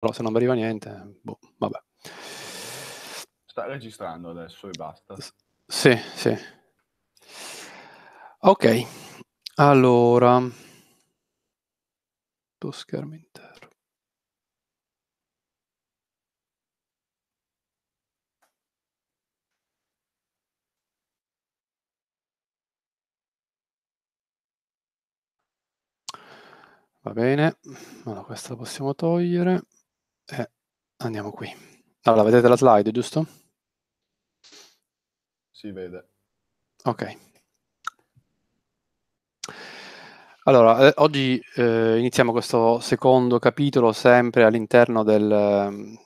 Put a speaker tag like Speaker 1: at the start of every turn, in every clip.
Speaker 1: però se non mi arriva niente, boh, vabbè.
Speaker 2: Sta registrando adesso e basta. S-
Speaker 1: sì, sì. Ok, allora, tuo schermo intero. Va bene, allora questa la possiamo togliere e eh, andiamo qui. Allora, vedete la slide, giusto? Si vede. Ok. Allora, eh, oggi eh, iniziamo questo secondo capitolo sempre all'interno del,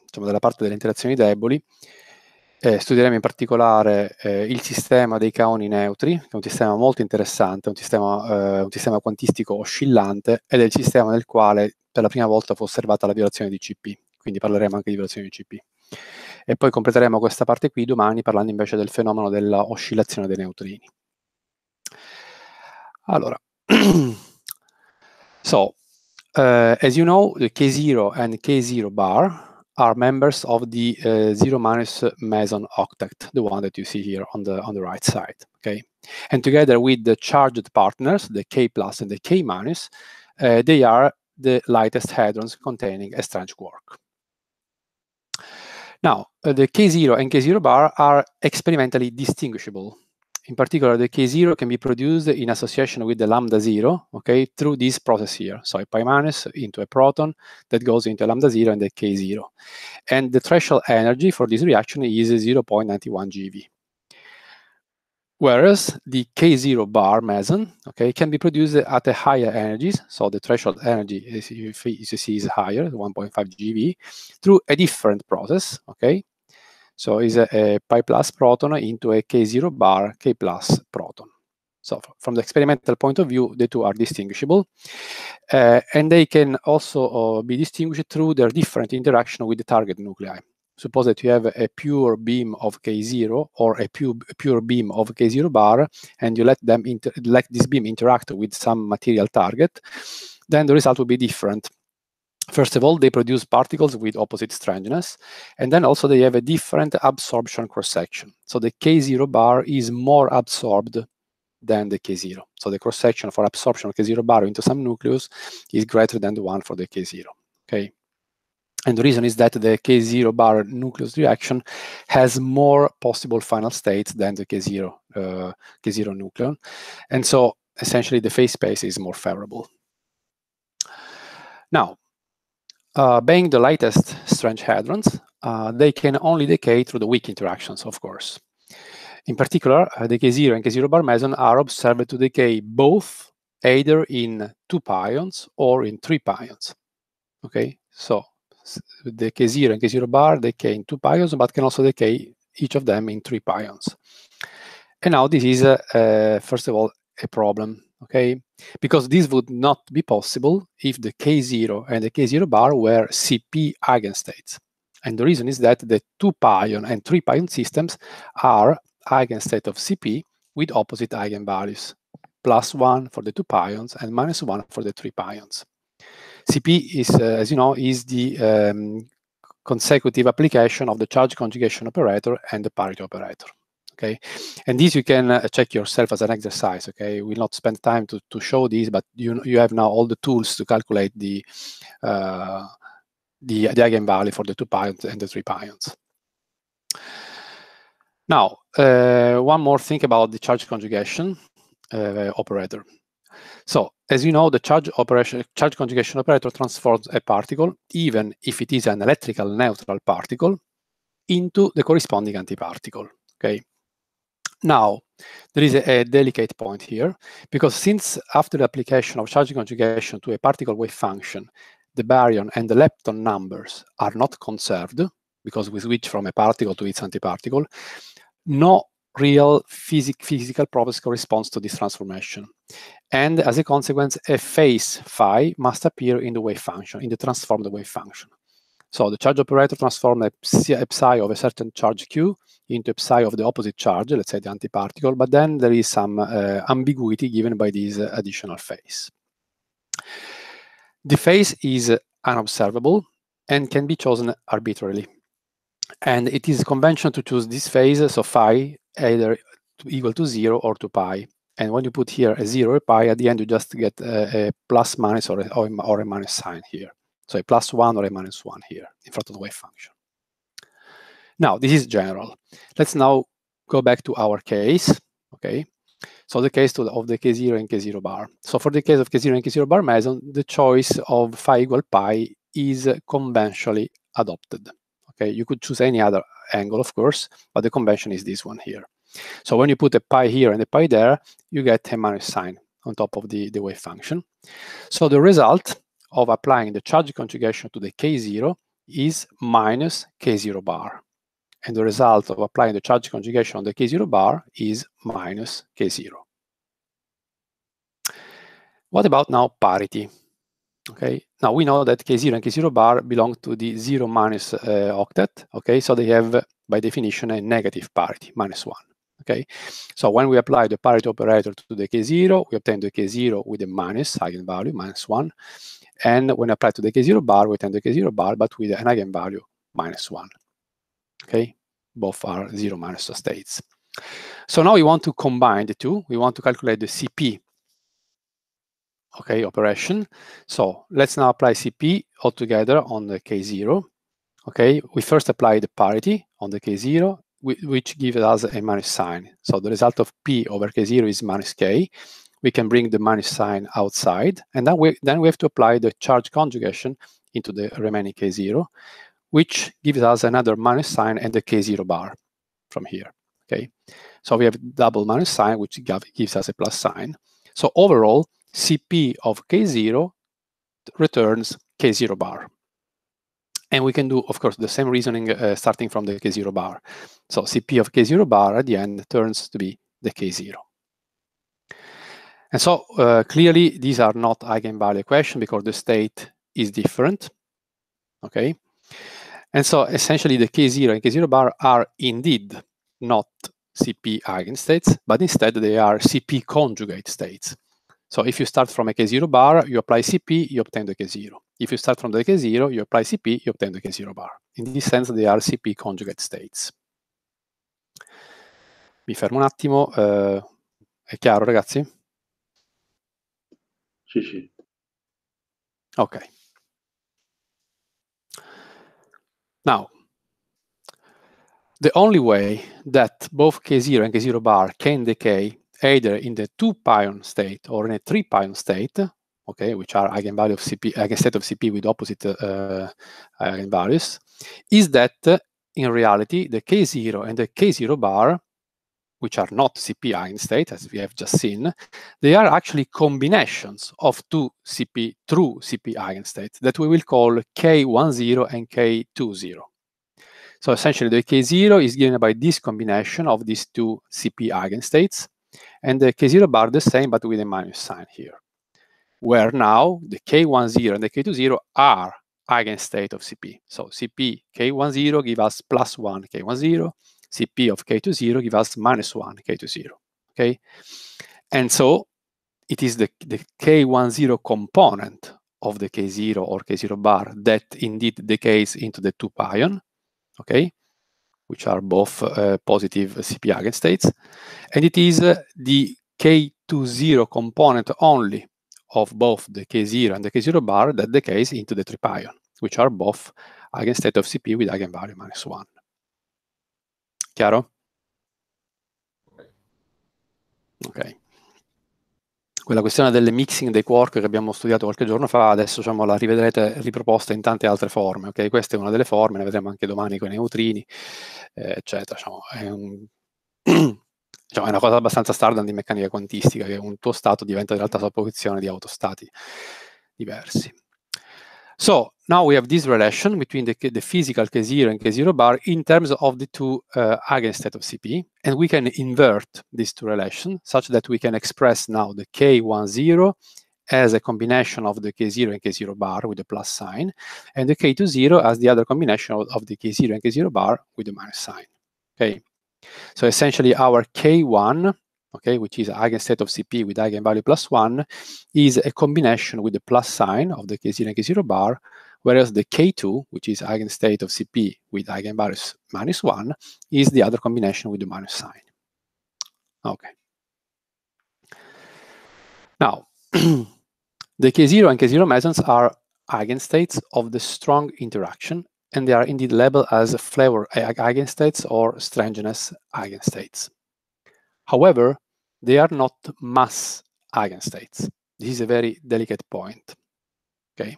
Speaker 1: diciamo, della parte delle interazioni deboli. Eh, studieremo in particolare eh, il sistema dei caoni neutri, che è un sistema molto interessante, un sistema, eh, un sistema quantistico oscillante ed è il sistema nel quale per la prima volta fu osservata la violazione di CP quindi parleremo anche di violazioni UCP. E poi completeremo questa parte qui domani parlando invece del fenomeno dell'oscillazione dei neutrini. Allora, so, uh, as you know, K0 and K0 bar are members of the uh, zero minus meson octet, the one that you see here on the on the right side. Okay, and together with the charged partners, the K plus and the K minus, uh, they are the lightest hadrons containing a strange quark. Now, uh, the K0 and K0 bar are experimentally distinguishable. In particular, the K0 can be produced in association with the lambda 0, okay, through this process here. So a pi minus into a proton that goes into lambda 0 and the K0. And the threshold energy for this reaction is 0.91 GeV. Whereas the K0 bar meson okay, can be produced at a higher energies, so the threshold energy is, if you see is higher, 1.5 GeV, through a different process, okay? So is a, a pi plus proton into a K0 bar K plus proton. So from the experimental point of view, the two are distinguishable. Uh, and they can also uh, be distinguished through their different interaction with the target nuclei suppose that you have a pure beam of k0 or a pure, pure beam of k0 bar and you let them let this beam interact with some material target then the result will be different first of all they produce particles with opposite strangeness and then also they have a different absorption cross section so the k0 bar is more absorbed than the k0 so the cross section for absorption of k0 bar into some nucleus is greater than the one for the k0 okay and the reason is that the K0 bar nucleus reaction has more possible final states than the K0, uh, K0 nucleon. And so essentially the phase space is more favorable. Now, uh, being the lightest strange hadrons, uh, they can only decay through the weak interactions, of course. In particular, uh, the K0 and K0 bar meson are observed to decay both either in two pions or in three pions. Okay, so the K0 and K0 bar, decay in two pions, but can also decay each of them in three pions. And now this is, uh, uh, first of all, a problem, okay? Because this would not be possible if the K0 and the K0 bar were CP eigenstates. And the reason is that the two pion and three pion systems are eigenstate of CP with opposite eigenvalues, plus one for the two pions and minus one for the three pions. CP is, uh, as you know, is the um, consecutive application of the charge conjugation operator and the parity operator. Okay, and this you can uh, check yourself as an exercise. Okay, we'll not spend time to, to show this, but you you have now all the tools to calculate the uh, the, the eigenvalue for the two pions and the three pions. Now, uh, one more thing about the charge conjugation uh, operator. So as you know, the charge operation, charge conjugation operator transforms a particle, even if it is an electrical neutral particle, into the corresponding antiparticle. Okay. Now, there is a, a, delicate point here because since after the application of charge conjugation to a particle wave function, the baryon and the lepton numbers are not conserved because we switch from a particle to its antiparticle, no real physical properties corresponds to this transformation. And as a consequence, a phase phi must appear in the wave function, in the transformed wave function. So the charge operator transforms a psi of a certain charge q into a psi of the opposite charge, let's say the antiparticle, but then there is some uh, ambiguity given by this additional phase. The phase is unobservable and can be chosen arbitrarily. And it is convention to choose this phase, so phi, either equal to 0 or to pi. And when you put here a 0 or pi, at the end you just get a, a plus minus or a, or a minus sign here. So a plus 1 or a minus 1 here in front of the wave function. Now, this is general. Let's now go back to our case, okay? So the case the, of the K0 and K0 bar. So for the case of K0 and K0 bar meson, the choice of phi equal pi is conventionally adopted. Okay, you could choose any other angle, of course, but the convention is this one here. So when you put a pi here and a pi there, you get a minus sign on top of the, the wave function. So the result of applying the charge conjugation to the k0 is minus k0 bar. And the result of applying the charge conjugation on the k0 bar is minus k0. What about now parity? Okay, now we know that K0 and K0 bar belong to the 0 minus uh, octet, okay, so they have, by definition, a negative parity, minus 1. Okay, so when we apply the parity operator to the K0, we obtain the K0 with a minus eigenvalue, minus 1, and when applied to the K0 bar, we obtain the K0 bar, but with an eigenvalue, minus 1. Okay, both are 0 minus states. So now we want to combine the two. We want to calculate the CP okay, operation. So let's now apply CP altogether on the K0. Okay, we first apply the parity on the K0, which gives us a minus sign. So the result of P over K0 is minus K. We can bring the minus sign outside, and then we, then we have to apply the charge conjugation into the remaining K0, which gives us another minus sign and the K0 bar from here. Okay, so we have double minus sign, which gives us a plus sign. So overall, Cp of K0 returns K0 bar. And we can do, of course, the same reasoning uh, starting from the K0 bar. So Cp of K0 bar at the end turns to be the K0. And so uh, clearly these are not eigenvalue equation because the state is different, okay? And so essentially the K0 and K0 bar are indeed not Cp eigenstates, but instead they are Cp conjugate states. So if you start from a K0 bar, you apply CP, you obtain the K0. If you start from the K0, you apply CP, you obtain the K0 bar. In this sense, they are CP conjugate states. Mi fermo un attimo. Eh, è chiaro, ragazzi? Sì, sì. Ok. Now, the only way that both K0 and K0 bar can decay either in the two pion state or in a three pion state, okay, which are eigenvalue of CP, eigenstate of CP with opposite uh, uh, eigenvalues, is that uh, in reality the K0 and the K0 bar, which are not CP eigenstate as we have just seen, they are actually combinations of two CP true CP eigenstates that we will call K10 and K20. So essentially the K0 is given by this combination of these two CP eigenstates, and the K0 bar the same, but with a minus sign here, where now the K10 and the K20 are eigenstate of Cp. So Cp K10 give us plus 1 K10, Cp of K20 give us minus 1 K20, okay? And so it is the, the K10 component of the K0 or K0 bar that indeed decays into the 2 pion, okay? which are both uh, positive cp eigenstates, states. And it is the K20 component only of both the K0 and the K0 bar that decays into the tripion, which are both eigenstate of CP with eigenvalue minus 1. Chiaro? okay. quella questione del mixing dei quark che abbiamo studiato qualche giorno fa, adesso diciamo, la rivedrete riproposta in tante altre forme. Okay? Questa è una delle forme, ne vedremo anche domani con i neutrini, eh, eccetera. Diciamo, è, un... diciamo, è, una cosa abbastanza standard di meccanica quantistica, che un tuo stato diventa in realtà sua di autostati diversi. So now we have this relation between the, the physical K0 and K0 bar in terms of the two uh, eigenstate of CP, and we can invert these two relations such that we can express now the K10 as a combination of the K0 and K0 bar with the plus sign, and the K20 as the other combination of, of the K0 and K0 bar with the minus sign. Okay, so essentially our K1 okay, which is eigenstate of CP with eigenvalue plus one, is a combination with the plus sign of the K0 K0 bar, whereas the K2, which is eigenstate of CP with eigenvalues minus one, is the other combination with the minus sign. Okay. Now, the K0 and K0 mesons are eigenstates of the strong interaction, and they are indeed labeled as flavor eigenstates or strangeness eigenstates. However, they are not mass eigenstates. This is a very delicate point. Okay.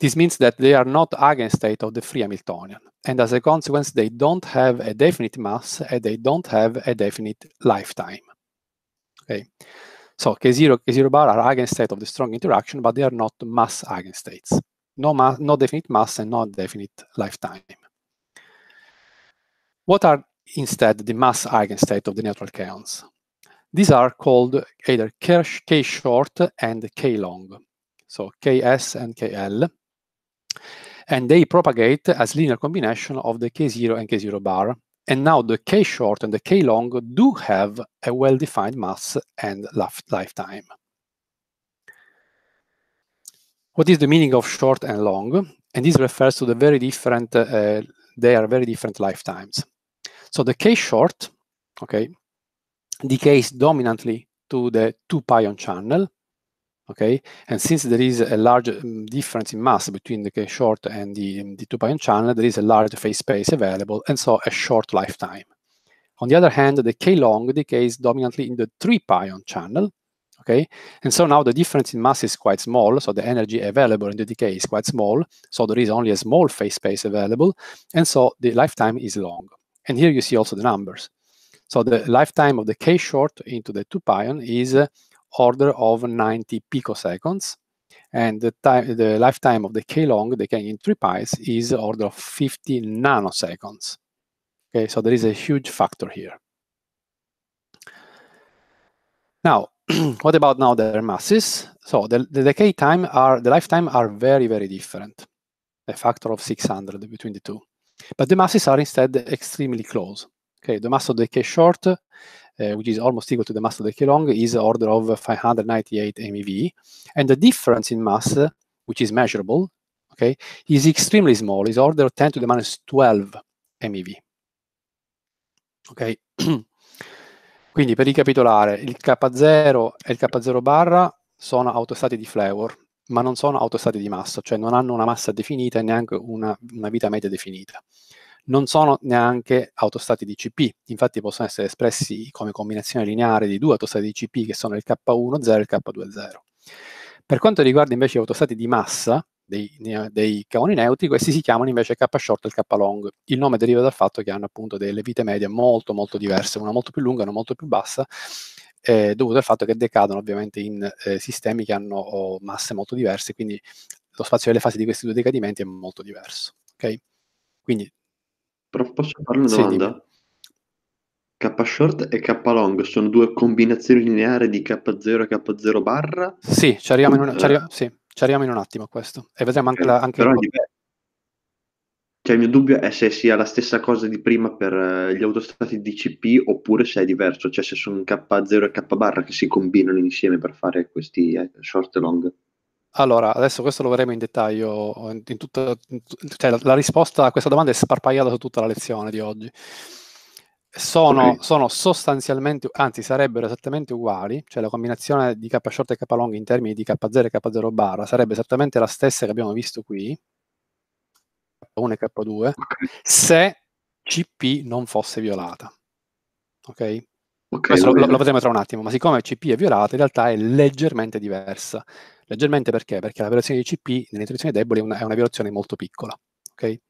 Speaker 1: This means that they are not eigenstate of the free Hamiltonian, and as a consequence, they don't have a definite mass and they don't have a definite lifetime. Okay. So K0, K0 bar are eigenstate of the strong interaction, but they are not mass eigenstates. No, mass, no definite mass and no definite lifetime. What are instead the mass eigenstate of the neutral kaons? These are called either K-short and K-long, so Ks and Kl. And they propagate as linear combination of the K0 and K0 bar. And now the K-short and the K-long do have a well-defined mass and lifetime. What is the meaning of short and long? And this refers to the very different, uh, they are very different lifetimes. So the K-short, okay, decays dominantly to the 2 pion channel. Okay, and since there is a large um, difference in mass between the K-short and the, um, the 2 pion channel, there is a large phase space available, and so a short lifetime. On the other hand, the K-long decays dominantly in the 3 pion channel, okay? And so now the difference in mass is quite small, so the energy available in the decay is quite small, so there is only a small phase space available, and so the lifetime is long. And here you see also the numbers. So the lifetime of the K-short into the 2-pion is uh, order of 90 picoseconds. And the, time, the lifetime of the K-long, the K in 3 pi's, is order of 50 nanoseconds. Okay, so there is a huge factor here. Now, what about now their masses? So the, the decay time are, the lifetime are very, very different, a factor of 600 between the two. But the masses are instead extremely close. Okay, the mass of the K short, uh, which is almost equal to the mass of the K long, is order of 598 MeV. And the difference in mass, uh, which is measurable, okay, is extremely small, is order of 10 to the minus 12 MeV. Ok? Quindi per ricapitolare, il K0 e il K0 barra sono autostati di Flavor, ma non sono autostati di massa, cioè non hanno una massa definita e neanche una, una vita media definita non sono neanche autostati di CP, infatti possono essere espressi come combinazione lineare di due autostati di CP che sono il K10 e il K20. Per quanto riguarda invece gli autostati di massa dei, dei caoni neutri, questi si chiamano invece K short e il K long. Il nome deriva dal fatto che hanno appunto delle vite medie molto molto diverse, una molto più lunga e una molto più bassa, eh, dovuto al fatto che decadono ovviamente in eh, sistemi che hanno oh, masse molto diverse, quindi lo spazio delle fasi di questi due decadimenti è molto diverso. Okay?
Speaker 2: Quindi Prof posso fare una Sì, domanda? K short e K long sono due combinazioni lineari di K0 e K0 barra? Sì, ci arriviamo in un ci Oppure eh.
Speaker 1: sì, ci arriviamo in un attimo a questo e vedremo anche Okay, la anche però è co
Speaker 2: Cioè il mio dubbio è se sia la stessa cosa di prima per eh, gli autostati DCP oppure se è diverso, cioè se sono K0 e K barra che si combinano insieme per fare questi, ehm, short e long.
Speaker 1: Allora, adesso questo lo vedremo in dettaglio, in tutta, cioè la, la, risposta a questa domanda è sparpagliata su tutta la lezione di oggi. Sono, okay. sono sostanzialmente, anzi sarebbero esattamente uguali, cioè la combinazione di K short e K long in termini di K0 e K0 barra sarebbe esattamente la stessa che abbiamo visto qui, K1 e K2, se CP non fosse violata. Ok? okay Questo lo, lo vedremo tra un attimo, ma siccome CP è violata, in realtà è leggermente diversa. Leggermente perché? Perché la violazione di CP nelle interazioni deboli è una, è una violazione molto piccola, ok?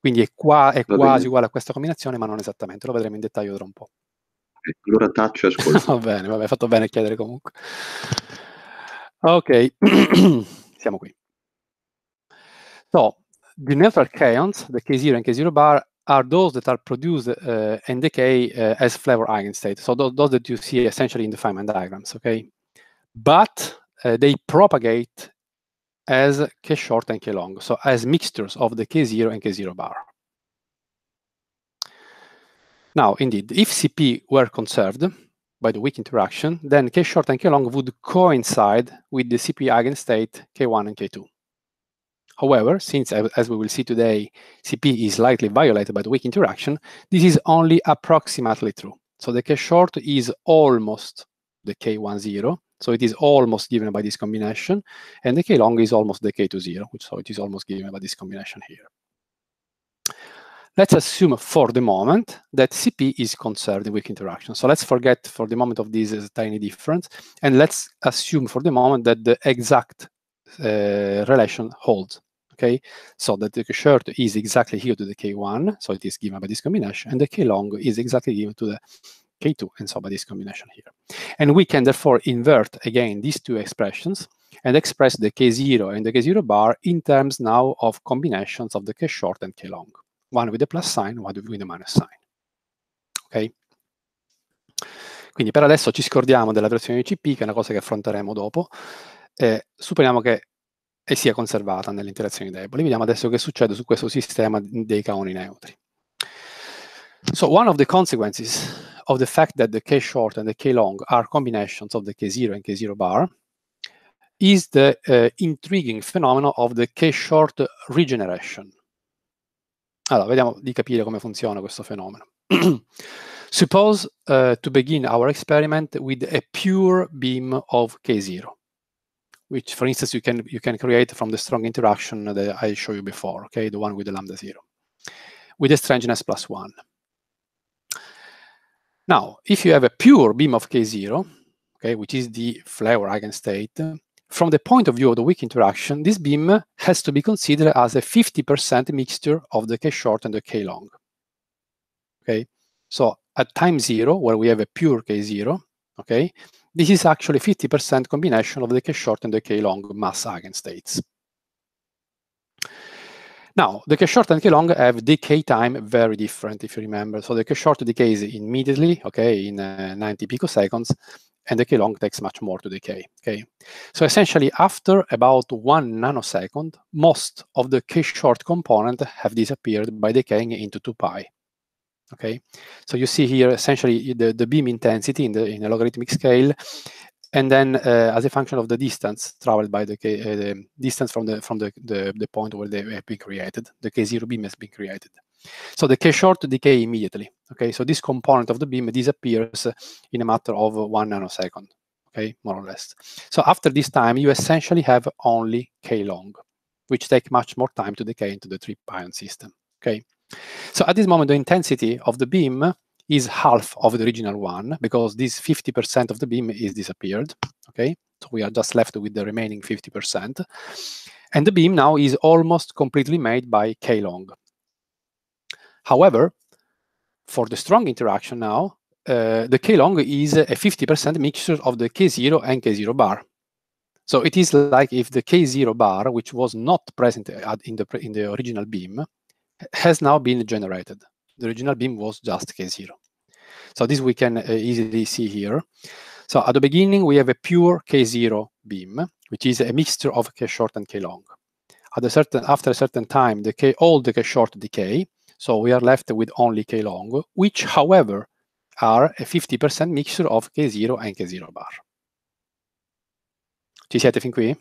Speaker 1: Quindi è, qua, è quasi uguale a questa combinazione, ma non esattamente, lo vedremo in dettaglio tra un po'. Allora
Speaker 2: taccio e ascolto. Va bene,
Speaker 1: va bene, fatto bene a chiedere comunque. Ok, siamo qui. So, the neutral kaons, the K0 and K0 bar, are those that are produced uh, eh, and decay uh, as flavor eigenstate. So those that you see essentially in the Feynman diagrams, ok? But uh, they propagate as K short and K long, so as mixtures of the K0 and K0 bar. Now, indeed, if CP were conserved by the weak interaction, then K short and K long would coincide with the CP eigenstate K1 and K2. However, since, as we will see today, CP is slightly violated by the weak interaction, this is only approximately true. So the K short is almost the K10, so it is almost given by this combination, and the k long is almost the k to zero, so it is almost given by this combination here. Let's assume for the moment that Cp is conserved in weak interaction. So let's forget for the moment of this tiny difference, and let's assume for the moment that the exact uh, relation holds. Okay, so that the short is exactly here to the k1, so it is given by this combination, and the k long is exactly given to the K2 and so by this combination here. And we can therefore invert again these two expressions and express the K0 and the K0 bar in terms now of combinations of the K short and K long, one with the plus sign, one with the minus sign. Ok? Quindi per adesso ci scordiamo della versione ICP, che è una cosa che affronteremo dopo, e supponiamo che sia conservata nelle interazioni deboli. Vediamo adesso che succede su questo sistema dei canoni neutri. So one of the consequences of the fact that the k short and the k long are combinations of the k0 and k0 bar is the uh, intriguing phenomenon of the k short regeneration. Allora, vediamo di capire come funziona questo fenomeno. Suppose uh, to begin our experiment with a pure beam of k0, which, for instance, you can you can create from the strong interaction that I showed you before, okay, the one with the lambda zero, with a strangeness plus one. Now, if you have a pure beam of K0, okay, which is the flavor eigenstate, from the point of view of the weak interaction, this beam has to be considered as a 50% mixture of the K short and the K long. Okay, so at time zero, where we have a pure K0, okay, this is actually 50% combination of the K short and the K long mass eigenstates. Now, the short and long have decay time very different, if you remember. So the short decays immediately, okay, in uh, 90 picoseconds, and the long takes much more to decay, okay? So essentially, after about one nanosecond, most of the short component have disappeared by decaying into 2 pi, okay? So you see here, essentially, the, the beam intensity in the, in the logarithmic scale and then uh, as a function of the distance traveled by the, uh, the distance from the from the, the, the point where they have been created, the k0 beam has been created. So the k-short decay immediately. Okay, so this component of the beam disappears in a matter of one nanosecond. Okay, more or less. So after this time, you essentially have only k-long, which take much more time to decay into the trip ion system. Okay, so at this moment, the intensity of the beam is half of the original one because this 50% of the beam is disappeared. Okay, so we are just left with the remaining 50%. And the beam now is almost completely made by K long. However, for the strong interaction now, uh, the K long is a 50% mixture of the K0 and K0 bar. So it is like if the K0 bar, which was not present in the, in the original beam, has now been generated. The original beam was just K0. So this we can uh, easily see here. So at the beginning, we have a pure K0 beam, which is a mixture of K short and K long. At a certain, after a certain time, the K old, the K short decay, so we are left with only K long, which, however, are a 50% mixture of K0 and K0 bar. Ci siete fin qui?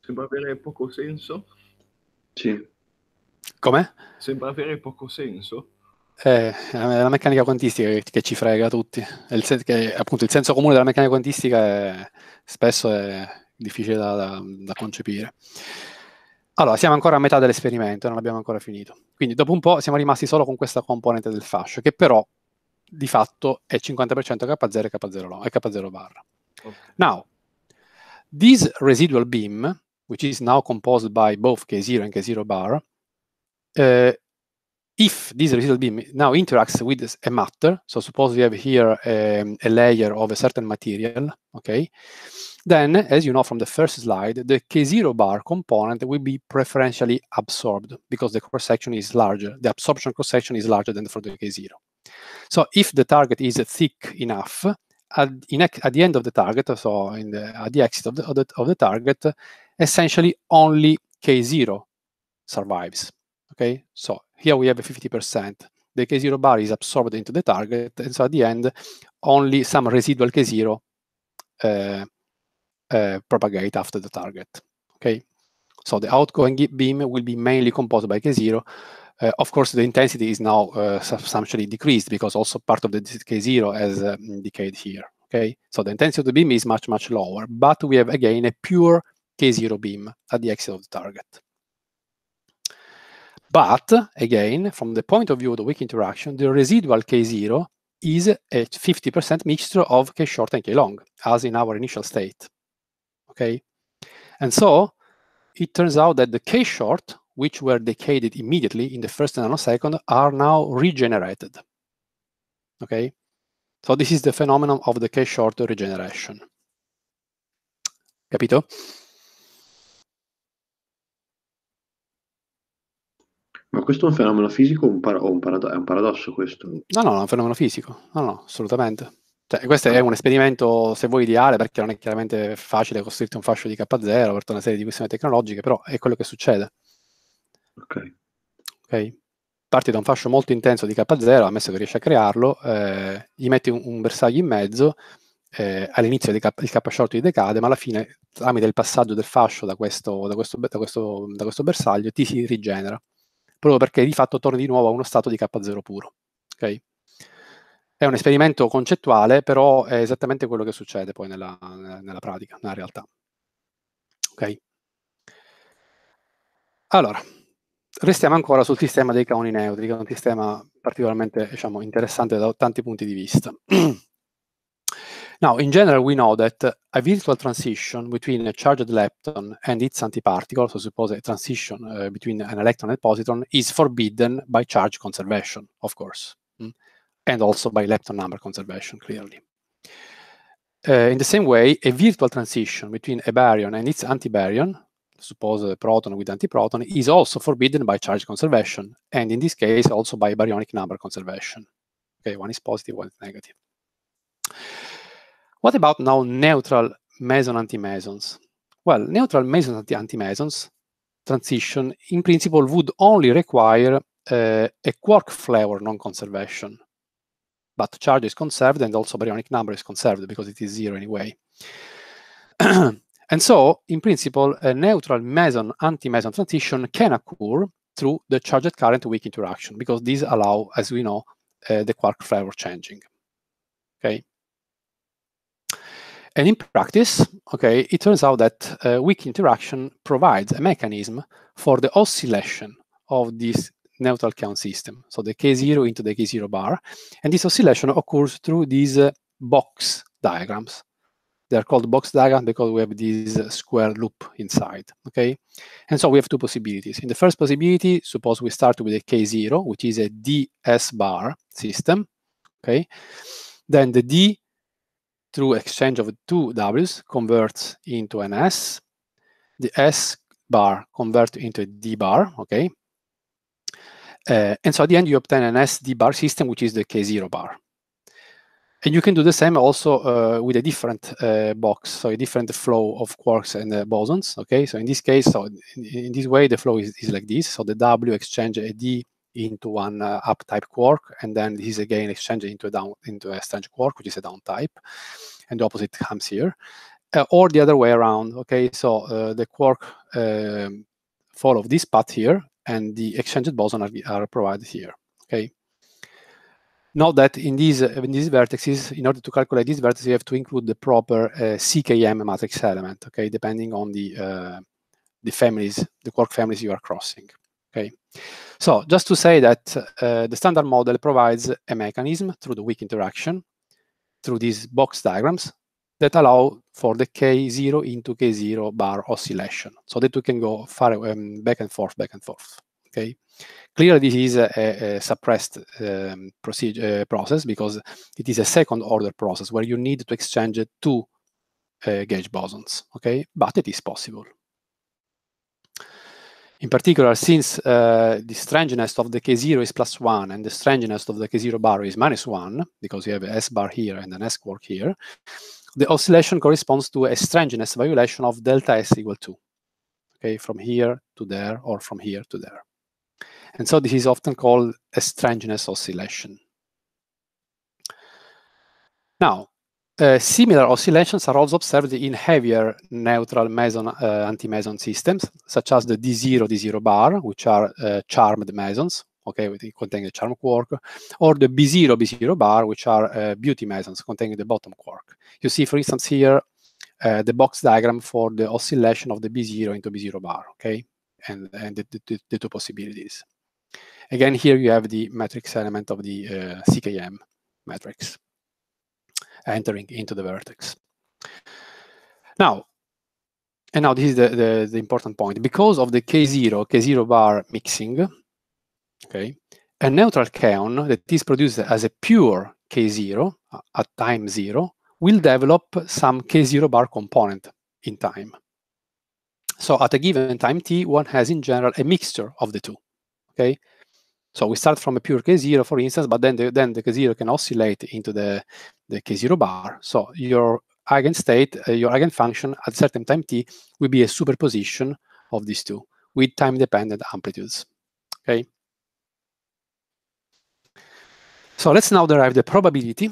Speaker 2: Sembra avere poco senso. Sì. Come? Sembra avere poco senso.
Speaker 1: Eh, è la meccanica quantistica che, che ci frega tutti. Il, sen- che, appunto, il senso comune della meccanica quantistica è, spesso è difficile da, da, da, concepire. Allora, siamo ancora a metà dell'esperimento, non abbiamo ancora finito. Quindi, dopo un po', siamo rimasti solo con questa componente del fascio, che però di fatto è 50% K0 e K0, e K0 barra. Okay. Now, this residual beam, which is now composed by both K0 and K0 bar, uh, if this residual beam now interacts with a matter, so suppose we have here um, a layer of a certain material, okay, then, as you know from the first slide, the K0 bar component will be preferentially absorbed because the cross-section is larger. The absorption cross-section is larger than for the K0. So if the target is thick enough, at, in, at the end of the target, so the, at the exit of the, of the, of the target, essentially only K0 survives. Okay, so here we have a 50%. The K0 bar is absorbed into the target, and so at the end, only some residual K0 uh, uh, propagate after the target. Okay, so the outgoing beam will be mainly composed by K0. Uh, of course, the intensity is now uh, substantially decreased because also part of the K0 has uh, decayed here. Okay, so the intensity of the beam is much, much lower, but we have again a pure K0 beam at the exit of the target. But again, from the point of view of the weak interaction, the residual K0 is a 50% mixture of K short and K long, as in our initial state. Okay. And so it turns out that the K short, which were decayed immediately in the first nanosecond, are now regenerated. Okay. So this is the phenomenon of the K short regeneration.
Speaker 2: Capito? Ma questo è un fenomeno fisico un par- o un parado- è un paradosso
Speaker 1: questo? No, no, è un fenomeno fisico, no, no, assolutamente. Cioè, questo è un esperimento, se vuoi, ideale, perché non è chiaramente facile costruirti un fascio di K0 per una serie di questioni tecnologiche, però è quello che succede. Ok. okay. Parti da un fascio molto intenso di K0, ammesso che riesci a crearlo, eh, gli metti un, un, bersaglio in mezzo, eh, all'inizio K, il K short decade, ma alla fine, tramite il passaggio del fascio da questo, da questo, da questo, da questo bersaglio, ti si rigenera proprio perché di fatto torni di nuovo a uno stato di K0 puro. Okay? È un esperimento concettuale, però è esattamente quello che succede poi nella, nella pratica, nella realtà. Okay? Allora, restiamo ancora sul sistema dei caoni neutri, che è un sistema particolarmente diciamo, interessante da tanti punti di vista. Now, in general, we know that uh, a virtual transition between a charged lepton and its antiparticle, so suppose a transition uh, between an electron and positron, is forbidden by charge conservation, of course, hmm, and also by lepton number conservation, clearly. Uh, in the same way, a virtual transition between a baryon and its antibaryon, suppose a proton with antiproton, is also forbidden by charge conservation, and in this case also by baryonic number conservation. Okay, one is positive, one is negative. What about now neutral meson antimesons Well, neutral meson antimesons transition in principle would only require uh, a quark flavor non-conservation. But charge is conserved and also baryonic number is conserved because it is zero anyway. and so, in principle, a neutral meson antimeson transition can occur through the charged current weak interaction because these allow, as we know, uh, the quark flavor changing. Okay. And in practice, okay, it turns out that uh, weak interaction provides a mechanism for the oscillation of this neutral count system. So the K0 into the K0 bar. And this oscillation occurs through these uh, box diagrams. They're called box diagrams because we have this uh, square loop inside, okay? And so we have two possibilities. In the first possibility, suppose we start with a K0, which is a DS bar system, okay? Then the D through exchange of two W's converts into an S. The S bar converts into a D bar, okay? Uh, and so at the end, you obtain an SD bar system, which is the K0 bar. And you can do the same also uh, with a different uh, box, so a different flow of quarks and uh, bosons. Okay, so in this case, so in, in, this way, the flow is, is like this. So the W exchange a D into one uh, up type quark, and then this is again exchanged into a down into a strange quark, which is a down type, and the opposite comes here, uh, or the other way around. Okay, so uh, the quark um, follow this path here, and the exchanged boson are, are provided here. Okay. Note that in these uh, in these vertices, in order to calculate these vertices, you have to include the proper uh, CKM matrix element. Okay, depending on the uh, the families, the quark families you are crossing. Okay, so just to say that uh, the standard model provides a mechanism through the weak interaction, through these box diagrams that allow for the K0 into K0 bar oscillation, so that we can go far um, back and forth, back and forth. Okay, clearly this is a, a suppressed um, procedure, uh, process because it is a second order process where you need to exchange two uh, gauge bosons. Okay, but it is possible. In particular, since uh, the strangeness of the K0 is plus one and the strangeness of the K0 bar is minus one, because you have S bar here and an S quark here, the oscillation corresponds to a strangeness violation of delta S equal two. Okay, from here to there or from here to there. And so this is often called a strangeness oscillation. Now, uh, similar oscillations are also observed in heavier neutral meson uh, anti-meson systems, such as the D0, D0 bar, which are uh, charmed mesons, okay, contain the charm quark, or the B0, B0 bar, which are uh, beauty mesons containing the bottom quark. You see, for instance, here uh, the box diagram for the oscillation of the B0 into B0 bar, okay, and, and the, the, the two possibilities. Again, here you have the matrix element of the CKM matrix entering into the vertex. Now, and now this is the, the, the important point. Because of the K0, K0 bar mixing, okay, a neutral kaon that is produced as a pure K0 uh, at time zero will develop some K0 bar component in time. So at a given time t, one has in general a mixture of the two. Okay, so we start from a pure K0, for instance, but then the, then the K0 can oscillate into the, the K0 bar. So your eigenstate, uh, your eigenfunction at certain time t will be a superposition of these two with time-dependent amplitudes, okay? So let's now derive the probability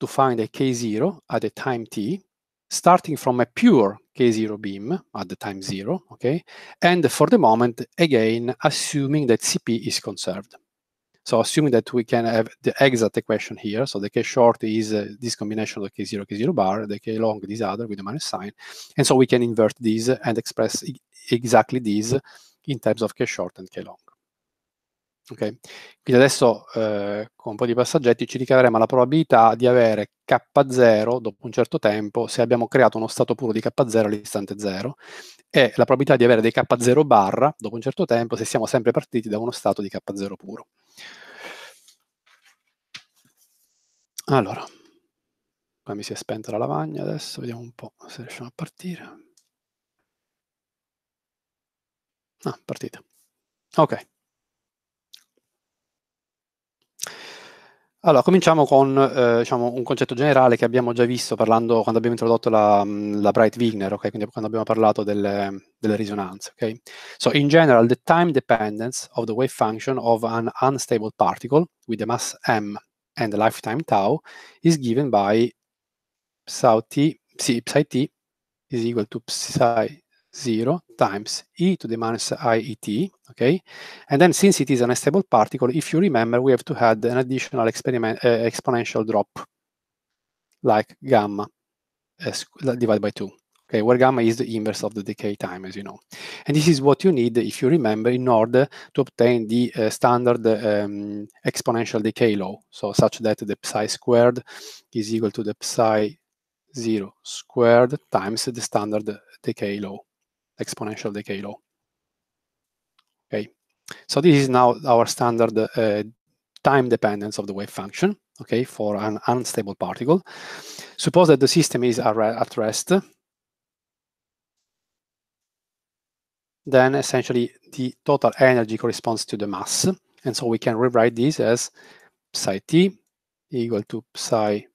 Speaker 1: to find a K0 at a time t starting from a pure K0 beam at the time zero, okay? And for the moment, again, assuming that CP is conserved. So assuming that we can have the exact equation here, so the K short is uh, this combination of K0, K0 bar, the K long, this other with the minus sign. And so we can invert these and express exactly these in terms of K short and K long. Okay. Quindi adesso eh, con un po' di passaggetti ci ricaveremo la probabilità di avere K0 dopo un certo tempo se abbiamo creato uno stato puro di K0 all'istante 0 e la probabilità di avere dei K0 barra dopo un certo tempo se siamo sempre partiti da uno stato di K0 puro. Allora, qua mi si è spenta la lavagna adesso, vediamo un po' se riusciamo a partire. Ah, partita. Ok. Allora, cominciamo con eh, diciamo, un concetto generale che abbiamo già visto parlando quando abbiamo introdotto la, mm, la Bright-Wigner, okay? quindi quando abbiamo parlato delle, delle risonanze. Okay? So, in general, the time dependence of the wave function of an unstable particle with the mass m and the lifetime tau is given by psi t, psi, psi t is equal to psi 0 times e to the minus i e t, okay? And then since it is an unstable particle, if you remember, we have to add an additional experiment, uh, exponential drop, like gamma eh, uh, divided by 2, okay? Where gamma is the inverse of the decay time, as you know. And this is what you need, if you remember, in order to obtain the uh, standard um, exponential decay law, so such that the psi squared is equal to the psi 0 squared times the standard decay law exponential decay law. Okay, so this is now our standard uh, time dependence of the wave function, okay, for an unstable particle. Suppose that the system is at rest, then essentially the total energy corresponds to the mass. And so we can rewrite this as psi t equal to psi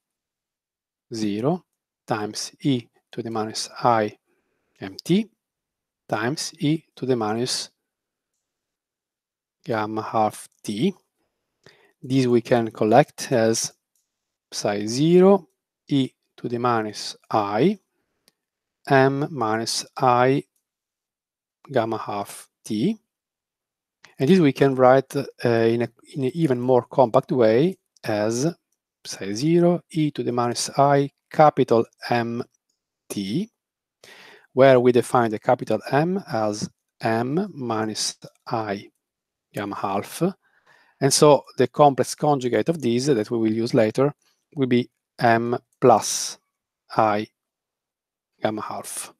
Speaker 1: 0 times e to the minus i mt times e to the minus gamma half t. This we can collect as psi 0 e to the minus i m minus i gamma half t. And this we can write uh, in, a, in an even more compact way as psi 0 e to the minus i capital m t where we define the capital M as M minus I gamma half. And so the complex conjugate of these that we will use later will be M plus I gamma half.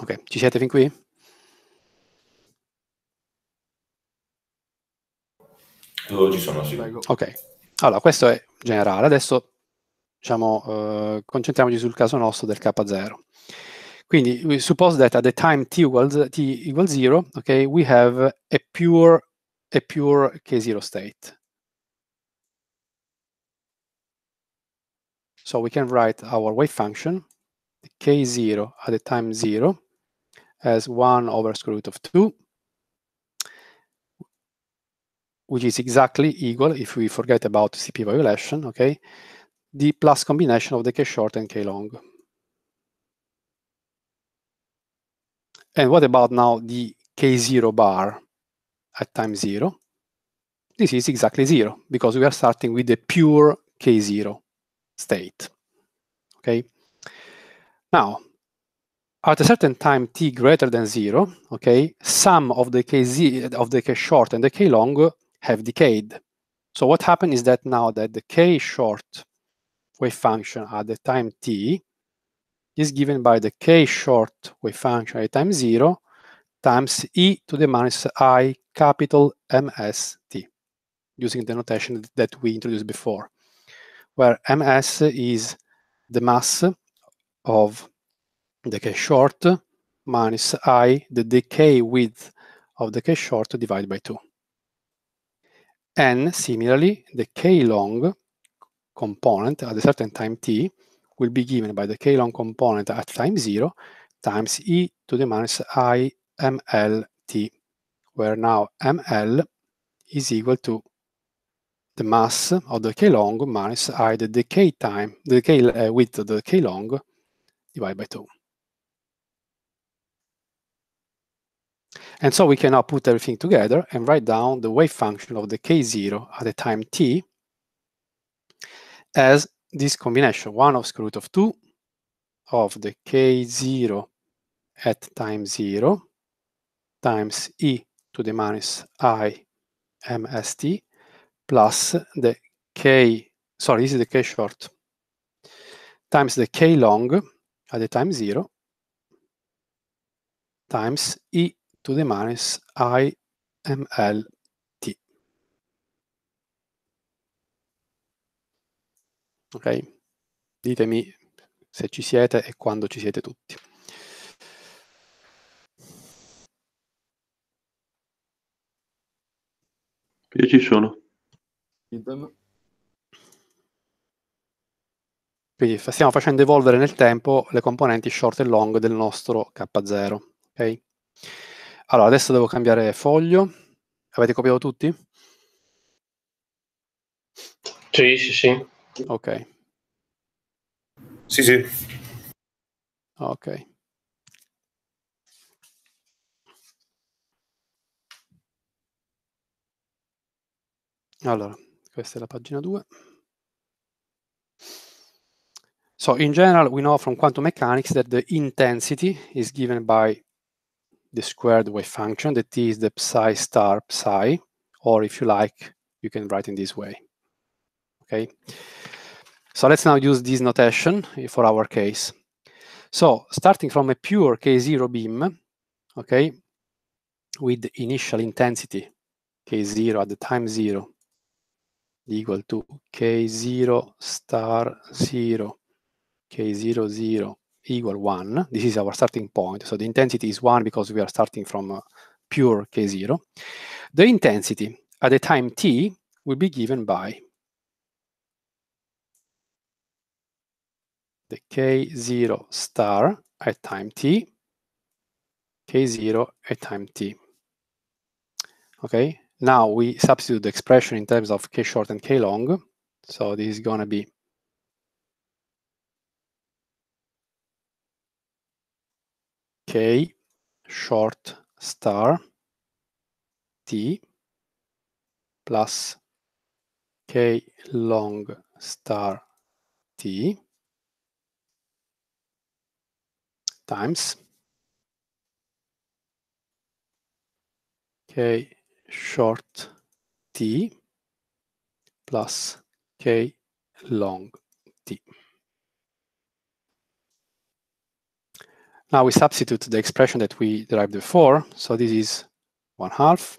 Speaker 1: Ok, ci siete fin qui?
Speaker 2: Oh, ci sono, sì. Ok,
Speaker 1: allora questo è generale. Adesso diciamo, eh, concentriamoci sul caso nostro del K0. Quindi, suppose that at the time t equals, t equals 0, okay, we have a pure, a pure K0 state. So we can write our wave function, K0 at the time 0, as 1 over square root of 2, which is exactly equal, if we forget about CP violation, okay, the plus combination of the k-short and k-long. And what about now the k0 bar at time 0? This is exactly 0 because we are starting with the pure k0 state. Okay. Now, at a certain time t greater than 0, okay, some of the k z of the k short and the k long have decayed. So what happened is that now that the k short wave function at the time t is given by the k short wave function at time 0 times e to the minus i capital mst using the notation that we introduced before, where ms is the mass of the k short minus i, the decay width of the k short divided by 2. And similarly, the k long component at a certain time t will be given by the k long component at time 0 times e to the minus i ml t, where now ml is equal to the mass of the K-long minus i the decay time, the decay uh, width of the K-long divided by 2. And so we can now put everything together and write down the wave function of the K0 at the time t as this combination, 1 of square root of 2 of the k0 at time 0 times e to the minus i mst plus the k, sorry, this is the k short, times the k long at the time 0 times e to the minus i ml Ok? Ditemi se ci siete e quando ci siete tutti.
Speaker 2: Io ci sono.
Speaker 1: Quindi stiamo facendo evolvere nel tempo le componenti short e long del nostro K0. Okay? Allora, adesso devo cambiare foglio. Avete copiato tutti? Sì, sì, sì. Ok. Sì, sì. Ok. Allora, questa è la pagina 2. So in general, we know from quantum mechanics that the intensity is given by the squared wave function, that is the psi star psi, or if you like, you can write in this way. Okay. So let's now use this notation for our case. So starting from a pure K0 beam, okay, with initial intensity K0 at the time zero equal to K0 star zero, K0 zero equal one. This is our starting point. So the intensity is one because we are starting from uh, pure K0. The intensity at the time t will be given by the k0 star at time t, k0 at time t. Okay, now we substitute the expression in terms of k short and k long. So this is going to be k short star t plus k long star t times. K short t plus K long t. Now we substitute the expression that we derived before. So this is 1 half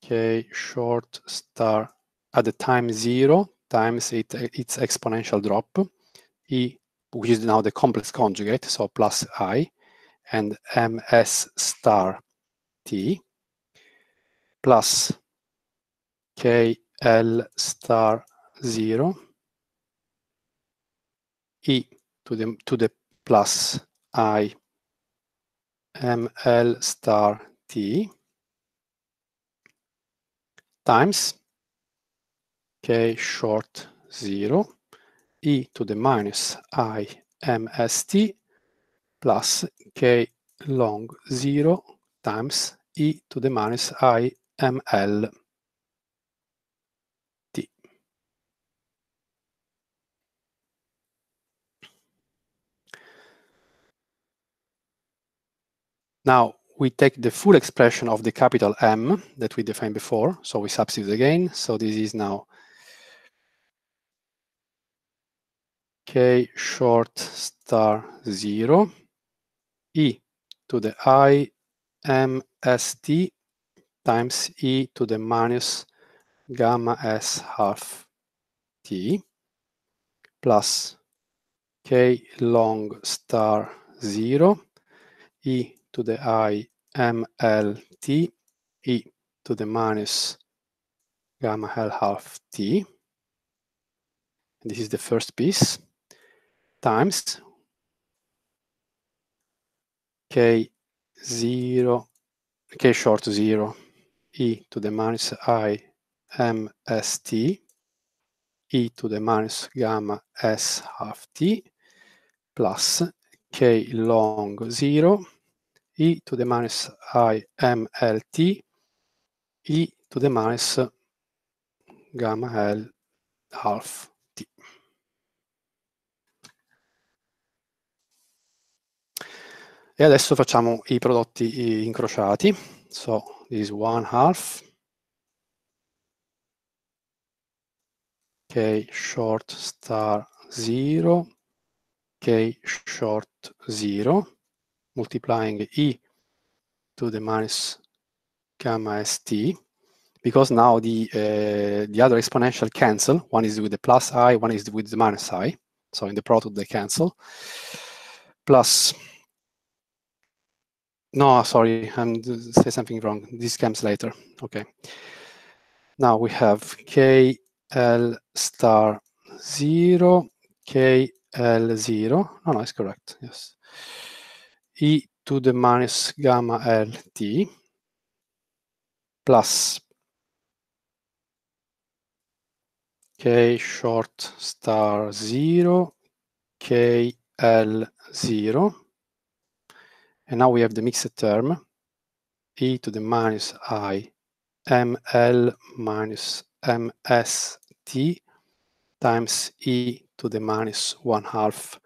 Speaker 1: K short star at the time 0 times it, its exponential drop e which is now the complex conjugate, so plus i, and ms star t plus kl star 0 e to the, to the plus i ml star t times k short 0 e to the minus i mst plus k long 0 times e to the minus i ml t. Now we take the full expression of the capital M that we defined before, so we substitute again. So this is now k short star 0 e to the i m s t times e to the minus gamma s half t plus k long star 0 e to the i m l t e to the minus gamma l half t. And this is the first piece times k0 k short 0 e to the minus i m s t e to the minus gamma s half t plus k long 0 e to the minus i m l t e to the minus gamma l half E adesso facciamo i prodotti incrociati. So, this one half. K short star 0, K short 0, multiplying E to the minus gamma st because now the uh, the other exponential cancel. One is with the plus i, one is with the minus i. So in the product they cancel. Plus no, sorry, I'm say something wrong. This comes later. Okay. Now we have KL star zero, KL zero. No, no, it's correct. Yes. E to the minus gamma L T plus K short star zero, KL zero and now we have the mixed term, e to the minus i ml minus mst times e to the minus 1 half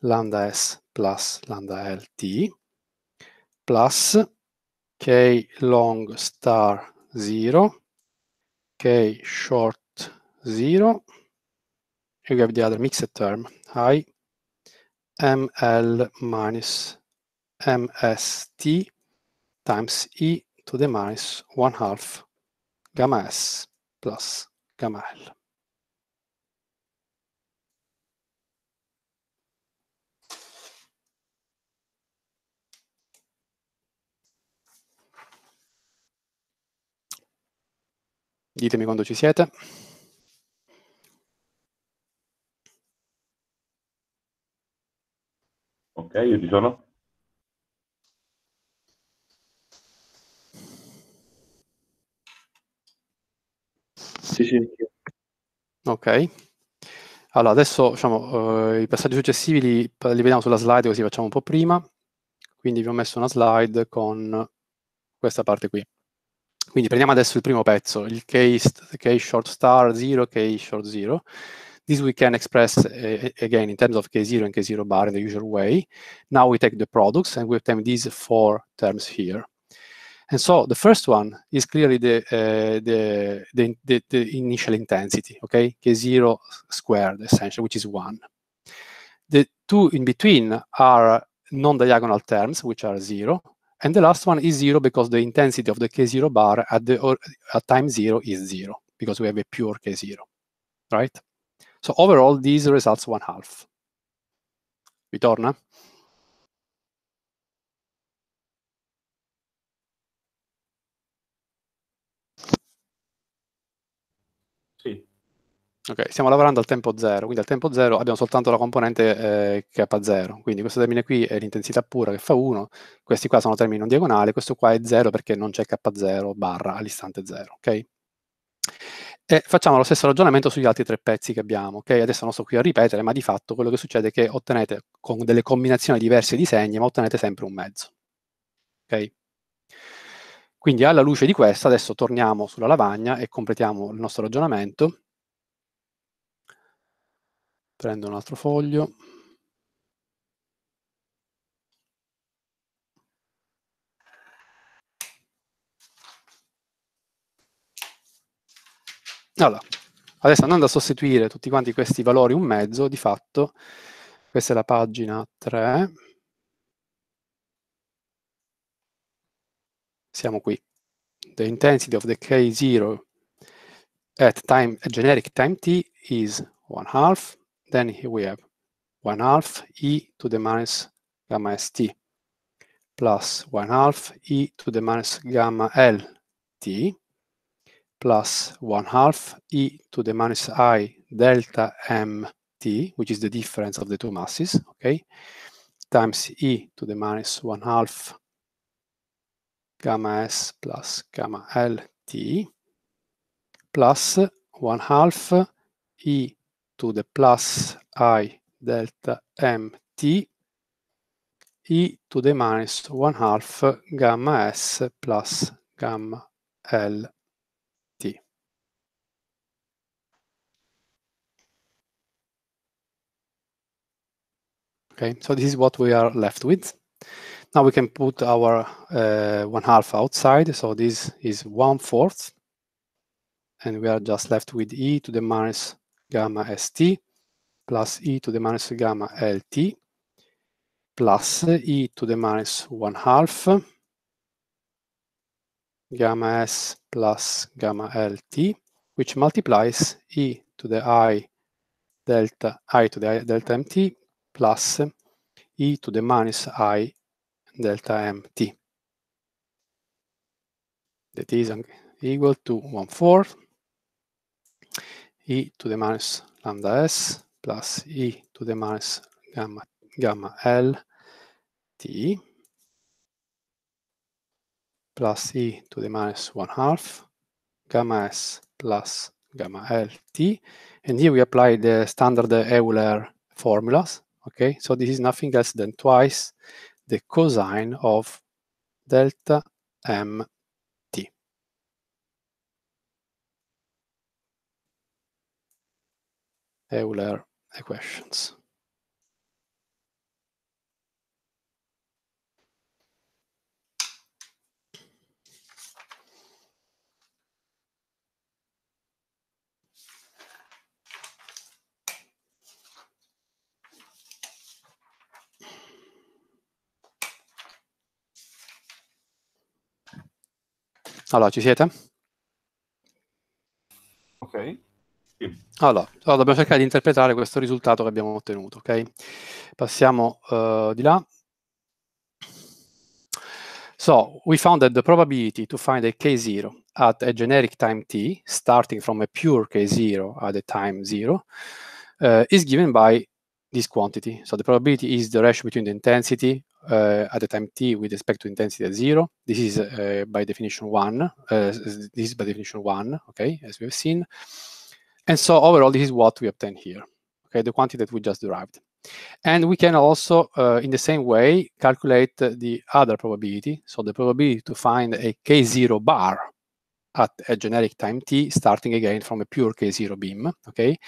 Speaker 1: lambda s plus lambda lt plus k long star 0, k short 0, you have the other mixed term, i ml minus mst times e to the minus 1 half gamma s plus gamma l. Ditemi quando ci siete.
Speaker 3: Ok, io ci sono. sì, sì.
Speaker 1: Ok. Allora, adesso diciamo, eh, i passaggi successivi li, li, vediamo sulla slide così facciamo un po' prima. Quindi vi ho messo una slide con questa parte qui. Quindi prendiamo adesso il primo pezzo, il case, case short star 0, case short 0. This we can express uh, again in terms of K0 and K0 bar in the usual way. Now we take the products and we obtain these four terms here. And so the first one is clearly the, uh, the, the, the, the, initial intensity, okay? K0 squared, essentially, which is one. The two in between are non-diagonal terms, which are zero. And the last one is zero because the intensity of the K0 bar at, the, or, at time zero is zero, because we have a pure K0, right? So overall, these results one half. Ritorna. Ok, stiamo lavorando al tempo 0, quindi al tempo 0 abbiamo soltanto la componente eh, K0, quindi questo termine qui è l'intensità pura che fa 1, questi qua sono termini non diagonali, questo qua è 0 perché non c'è K0 barra all'istante 0, ok? E facciamo lo stesso ragionamento sugli altri tre pezzi che abbiamo, ok? Adesso non sto qui a ripetere, ma di fatto quello che succede è che ottenete con delle combinazioni diverse di segni, ma ottenete sempre un mezzo, ok? Quindi alla luce di questo, adesso torniamo sulla lavagna e completiamo il nostro ragionamento prendo un altro foglio. Allora, adesso andando a sostituire tutti quanti questi valori un mezzo, di fatto, questa è la pagina 3, siamo qui, the intensity of the K0 at time, generic time t is one half Then here we have 1 half e to the minus gamma st plus 1 half e to the minus gamma l t plus 1 half e to the minus i delta m t, which is the difference of the two masses, okay, times e to the minus 1 half gamma s plus gamma l t plus 1 half e to the plus i delta mt e to the minus one half gamma s plus gamma l t. Okay, so this is what we are left with. Now we can put our uh, one half outside, so this is one fourth, and we are just left with e to the minus gamma st plus e to the minus gamma lt plus e to the minus 1 half gamma s plus gamma lt, which multiplies e to the i delta i to the i delta mt plus e to the minus i delta mt. That is equal to 1 fourth e to the minus lambda s plus e to the minus gamma, gamma l t plus e to the minus 1 half gamma s plus gamma l t. And here we apply the standard Euler formulas. Okay, so this is nothing else than twice the cosine of delta m Euler, will the questions. Allora, ci siete? Ok. Allora, allora, dobbiamo cercare di interpretare questo risultato che abbiamo ottenuto, ok? Passiamo uh, di là. So, we found that the probability to find a k0 at a generic time t, starting from a pure k0 at a time 0, uh, eh, is given by this quantity. So the probability is the ratio between the intensity uh, at the time t with respect to intensity at 0. This is uh, by definition 1, Uh, this is by definition 1, okay, as we've seen. And so overall, this is what we obtain here, okay, the quantity that we just derived. And we can also, uh, in the same way, calculate the other probability. So the probability to find a K0 bar at a generic time t, starting again from a pure K0 beam, okay?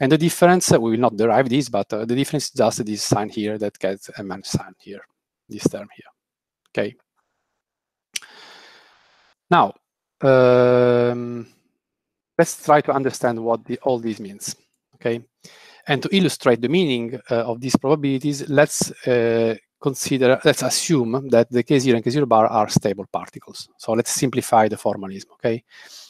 Speaker 1: And the difference, we will not derive this, but uh, the difference is just this sign here that gets a minus sign here, this term here, okay? Now, um, let's try to understand what the, all this means, okay? And to illustrate the meaning uh, of these probabilities, let's uh, consider, let's assume that the K0 and K0 bar are stable particles. So let's simplify the formalism, okay?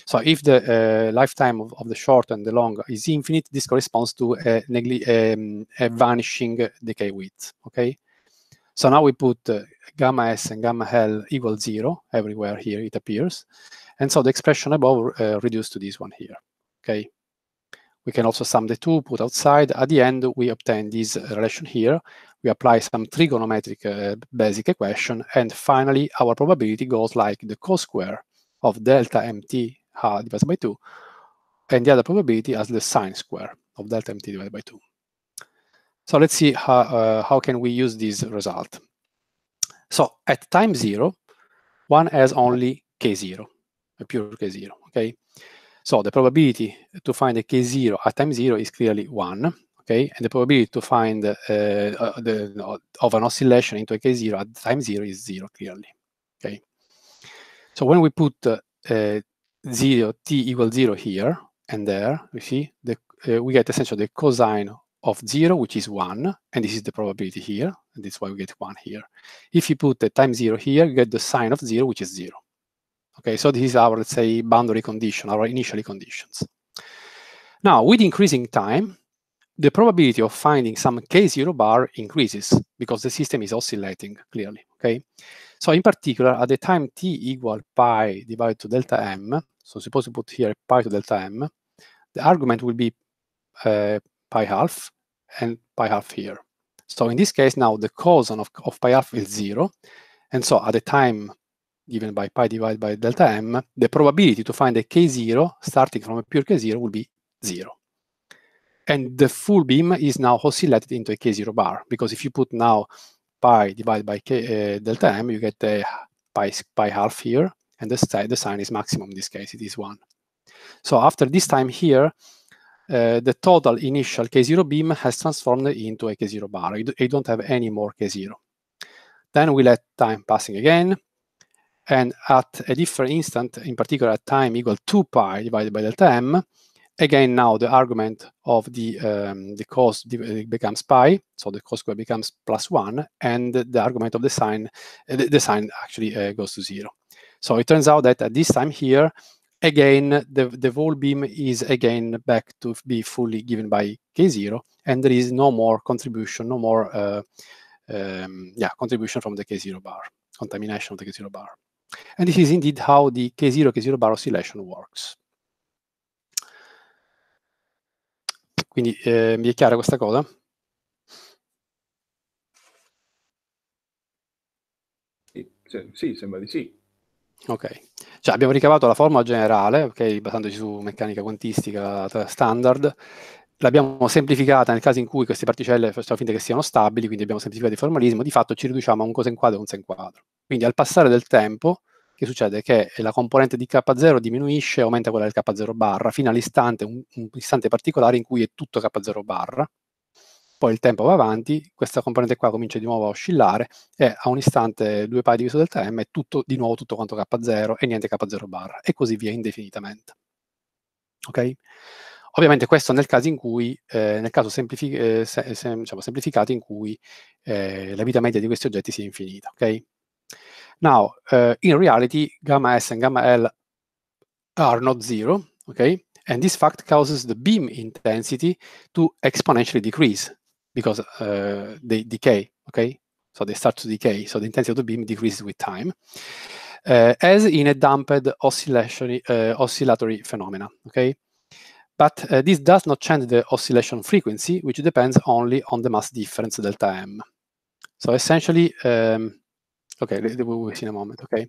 Speaker 1: So if the uh, lifetime of, of, the short and the long is infinite, this corresponds to a, um, a vanishing decay width, okay? So now we put uh, gamma S and gamma L equal zero everywhere here it appears. And so the expression above uh, reduced to this one here, okay? We can also sum the two, put outside. At the end, we obtain this uh, relation here. We apply some trigonometric uh, basic equation. And finally, our probability goes like the cos square of delta mt uh, divided by 2, and the other probability as the sine square of delta mt divided by 2. So let's see how, uh, how can we use this result. So at time 0, one has only k0, a pure K0, okay? So the probability to find a K0 at time zero is clearly one, okay? And the probability to find uh, the, of an oscillation into a K0 at time zero is zero clearly, okay? So when we put uh, zero, t equals zero here and there, we see the, eh, we get essentially the cosine of zero, which is one, and this is the probability here, and that's why we get one here. If you put the time zero here, you get the sine of zero, which is zero. Okay, so this is our, let's say, boundary condition, our initially conditions. Now, with increasing time, the probability of finding some k0 bar increases because the system is oscillating clearly, okay? So in particular, at the time t equal pi divided to delta m, so suppose we put here pi to delta m, the argument will be uh, pi half and pi half here. So in this case, now the cosine of, of pi half is zero. And so at the time given by pi divided by delta m, the probability to find a k0 starting from a pure k0 will be 0. And the full beam is now oscillated into a k0 bar, because if you put now pi divided by k, uh, delta m, you get a pi, pi half here, and the, the sign is maximum in this case, it is 1. So after this time here, uh, the total initial k0 beam has transformed into a k0 bar. You, do, don't have any more k0. Then we let time passing again, and at a different instant, in particular at time equal 2 pi divided by delta m, again now the argument of the um, the cos uh, becomes pi, so the cos square becomes plus 1, and the argument of the sign, uh, the, sine actually uh, goes to 0. So it turns out that at this time here, again, the, the whole beam is again back to be fully given by K0, and there is no more contribution, no more uh, um, yeah, contribution from the K0 bar, contamination of the K0 bar. And this is indeed how the K0, K0 bar oscillation works. Quindi eh, vi è chiara questa cosa?
Speaker 2: Sì, sembra di sì.
Speaker 1: Ok, cioè abbiamo ricavato la formula generale, okay, basandoci su meccanica quantistica standard, l'abbiamo semplificata nel caso in cui queste particelle facciamo finta che siano stabili, quindi abbiamo semplificato il formalismo, di fatto ci riduciamo a un cosa in quadro e un sen quadro. Quindi al passare del tempo, che succede? Che la componente di K0 diminuisce, e aumenta quella del K0 barra, fino all'istante, un, un istante particolare in cui è tutto K0 barra, poi il tempo va avanti, questa componente qua comincia di nuovo a oscillare e a un istante 2 π diviso delta m è tutto, di nuovo tutto quanto k0 e niente k0 barra e così via indefinitamente. Ok? Ovviamente questo nel caso in cui, eh, nel caso semplifi eh, se, se, diciamo, semplificato in cui eh, la vita media di questi oggetti sia infinita, ok? Now, uh, in reality, gamma S and gamma L are not zero, okay? And this fact causes the beam intensity to exponentially decrease because uh, they decay, okay? So they start to decay. So the intensity of the beam decreases with time, uh, as in a damped oscillatory, oscillatory phenomena, okay? But this does not change the oscillation frequency, which depends only on the mass difference delta M. So essentially, um, ok, DWW cinemometro, ok?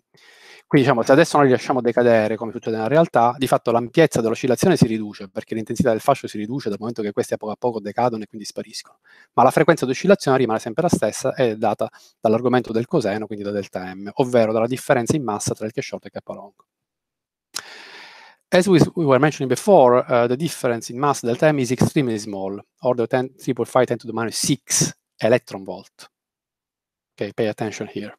Speaker 1: Quindi diciamo, se adesso noi li lasciamo decadere, come succede nella realtà, di fatto l'ampiezza dell'oscillazione si riduce, perché l'intensità del fascio si riduce dal momento che questi a poco a poco decadono e quindi spariscono. Ma la frequenza d'oscillazione rimane sempre la stessa è data dall'argomento del coseno, quindi da delta m, ovvero dalla differenza in massa tra il K short e K long. As we, we were mentioning before, uh, the difference in mass delta m is extremely small, order 10, 3.5 10 to the minus 6 electron volt. Okay, pay attention here.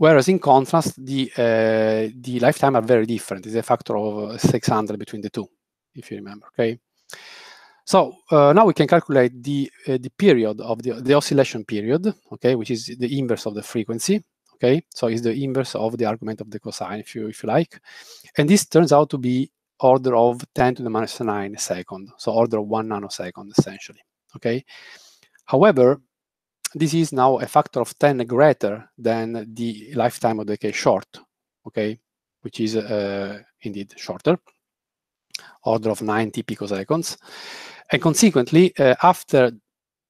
Speaker 1: Whereas in contrast, the uh, the lifetime are very different. It's a factor of 600 between the two, if you remember. Okay. So uh, now we can calculate the uh, the period of the the oscillation period. Okay, which is the inverse of the frequency. Okay, so it's the inverse of the argument of the cosine, if you if you like, and this turns out to be order of 10 to the minus 9 second, so order of one nanosecond essentially. Okay. However, this is now a factor of 10 greater than the lifetime of the decay short, okay, which is uh, indeed shorter, order of 90 picoseconds. And consequently, uh, after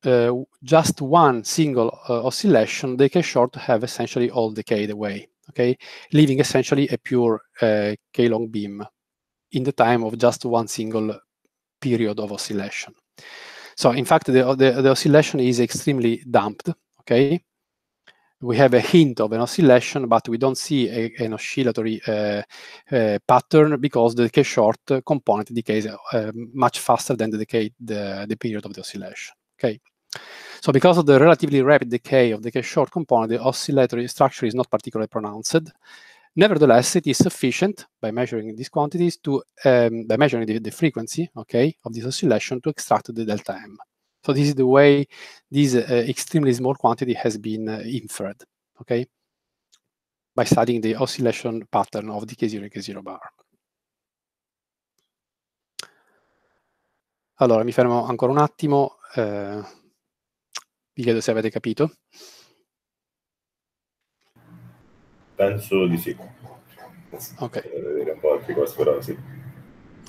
Speaker 1: uh, just one single uh, oscillation, the decay short have essentially all decayed away, okay, leaving essentially a pure uh, K-long beam in the time of just one single period of oscillation. So in fact, the, the, the oscillation is extremely damped, okay? we have a hint of an oscillation, but we don't see a, an oscillatory uh, uh, pattern because the decay short component decays uh, much faster than the decay the, the, period of the oscillation. Okay, so because of the relatively rapid decay of the decay short component, the oscillatory structure is not particularly pronounced, Nevertheless, it is sufficient by measuring these quantities to um, by measuring the, the, frequency, okay, of this oscillation to extract the delta m. So this is the way this uh, extremely small quantity has been uh, inferred, okay, by studying the oscillation pattern of the K0 K0 bar. Allora, mi fermo ancora un attimo, eh, vi chiedo se avete capito.
Speaker 3: Penso di sì. Ok. Vedere eh, un po' altre cose, però sì.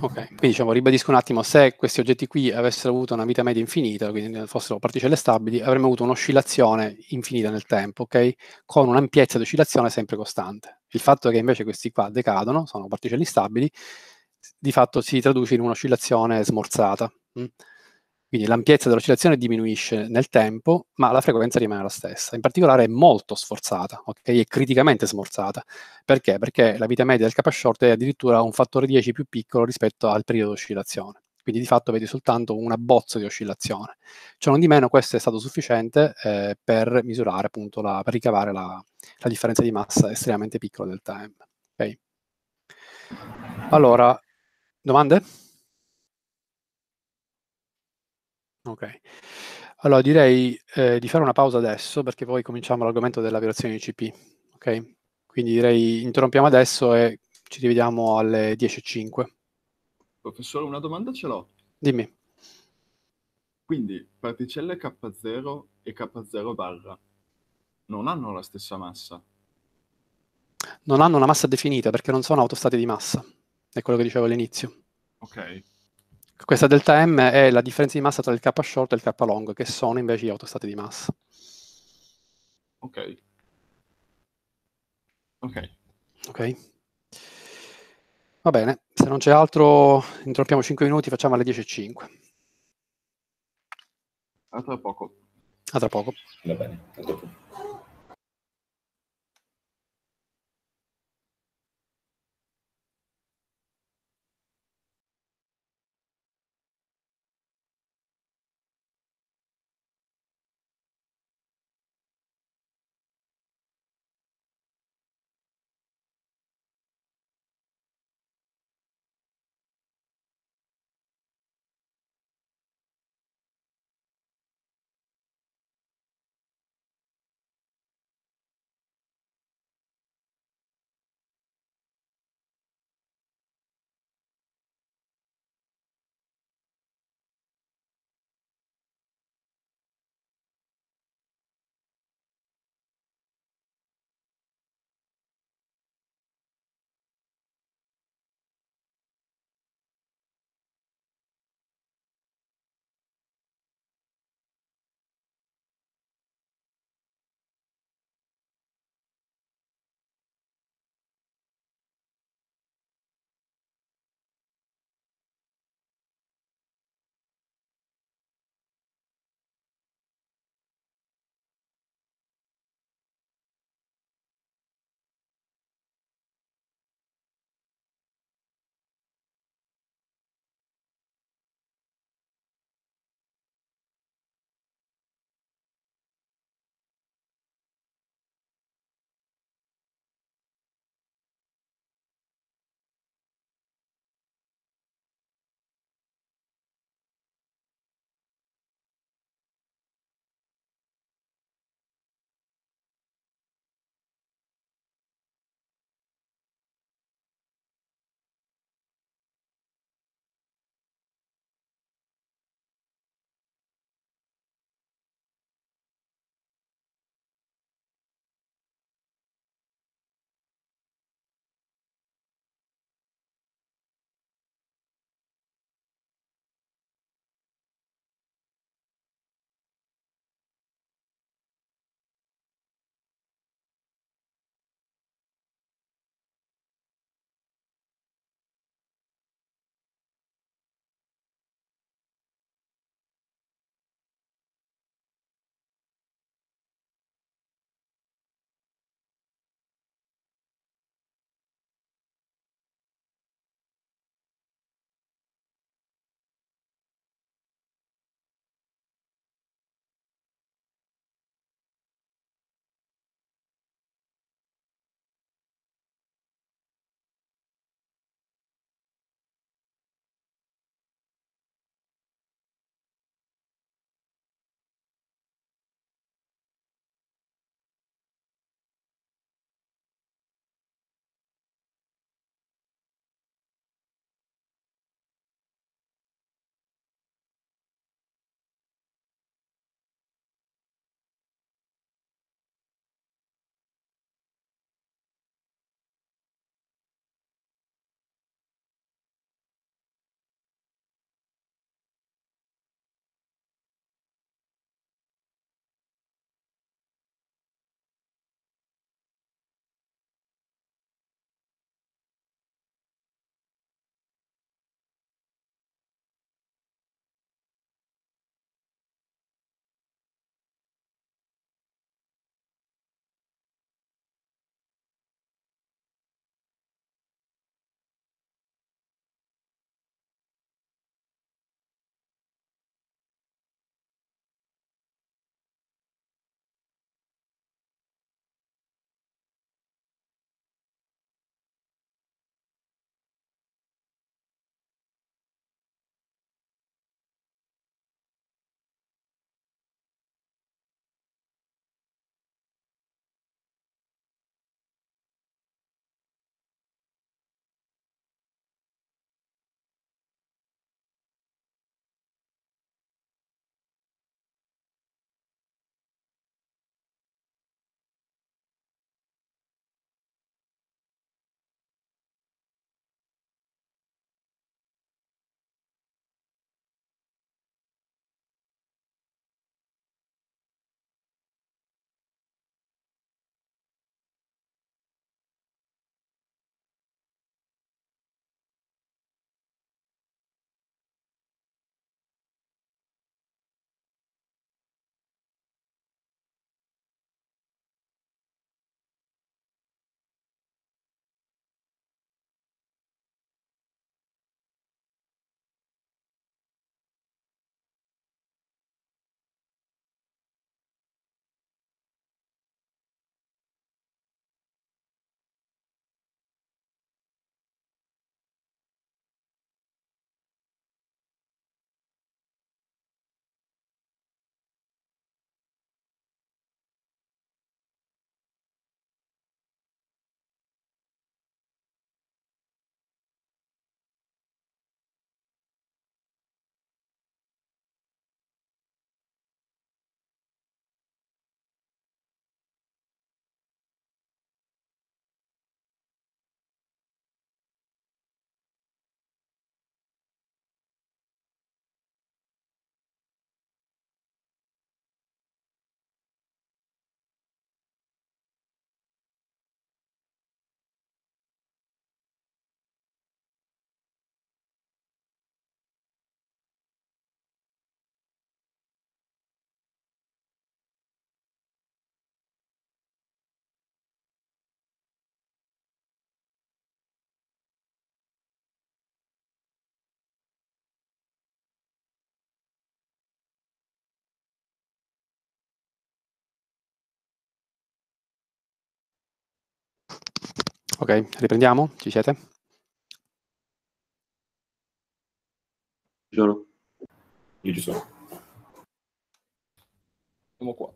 Speaker 3: Ok,
Speaker 1: quindi diciamo, ribadisco un attimo, se questi oggetti qui avessero avuto una vita media infinita, quindi fossero particelle stabili, avremmo avuto un'oscillazione infinita nel tempo, ok? Con un'ampiezza di oscillazione sempre costante. Il fatto che invece questi qua decadono, sono particelle stabili, di fatto si traduce in un'oscillazione smorzata. Mh? Mm? Quindi l'ampiezza dell'oscillazione diminuisce nel tempo, ma la frequenza rimane la stessa. In particolare è molto sforzata, ok? È criticamente smorzata. Perché? Perché la vita media del kappa short è addirittura un fattore 10 più piccolo rispetto al periodo di oscillazione. Quindi di fatto vedi soltanto una bozza di oscillazione. Ciò non di meno questo è stato sufficiente eh, per misurare appunto, la, per ricavare la, la, differenza di massa estremamente piccola del time. Okay? Allora, domande? Ok. Allora direi, ehm, di fare una pausa adesso, perché poi cominciamo l'argomento della violazione di CP. Ok? Quindi direi interrompiamo adesso e ci rivediamo alle 10.05.
Speaker 2: Professore, una domanda ce l'ho. Dimmi. Quindi particelle K0 e K0 barra non hanno la stessa massa?
Speaker 1: Non hanno una massa definita perché non sono autostati di massa, è quello che dicevo all'inizio. Ok. Questa delta M è la differenza di massa tra il K short e il K long, che sono invece gli autostati di massa. Ok. Ok. Ok. Va bene, se non c'è altro, interrompiamo 5 minuti, facciamo alle 10.05.
Speaker 2: A tra poco.
Speaker 1: A tra poco. Va
Speaker 2: bene, a dopo.
Speaker 1: Ok, riprendiamo? Ci siete? Ci sono. Io ci sono. Siamo qua.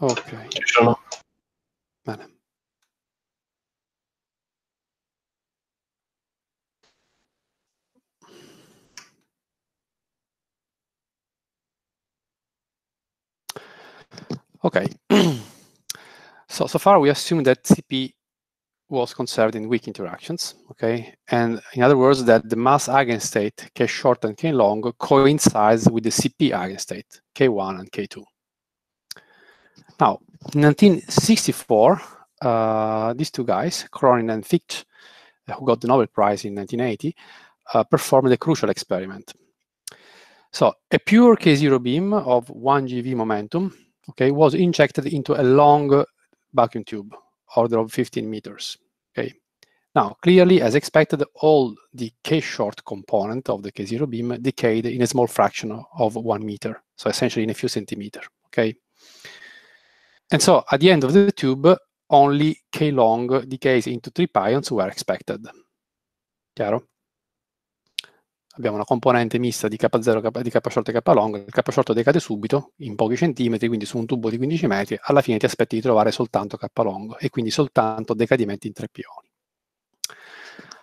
Speaker 1: Ok. Ci sono. Bene. Okay. so, so far we assume that CP was conserved in weak interactions, okay? And in other words, that the mass eigenstate, K short and K long, coincides with the CP eigenstate, K1 and K2. Now, in 1964, uh, these two guys, Cronin and Fichte, uh, who got the Nobel Prize in 1980, uh, performed a crucial experiment. So a pure K0 beam of 1 GeV momentum okay, was injected into a long vacuum tube, order of 15 meters. Okay. Now, clearly, as expected, all the k-short component of the k0 beam decayed in a small fraction of one meter, so essentially in a few centimeter, okay? And so at the end of the tube, only k long decays into three pions were expected. Chiaro? abbiamo una componente mista di K0, di K short e K long, il K short decade subito, in pochi centimetri, quindi su un tubo di 15 metri, alla fine ti aspetti di trovare soltanto K long e quindi soltanto decadimenti in tre pioni.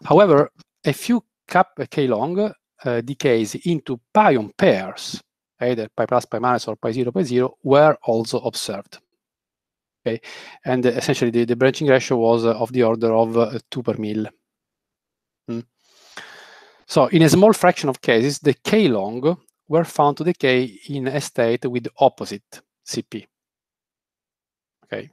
Speaker 1: However, a few K, K long uh, decays into pion pairs, either pi plus, pi minus, or pi zero, pi zero, were also observed. Okay? And uh, essentially the, the, branching ratio was uh, of the order of 2 eh, per mil. Mm. So in a small fraction of cases, the K long were found to decay in a state with opposite CP. Okay.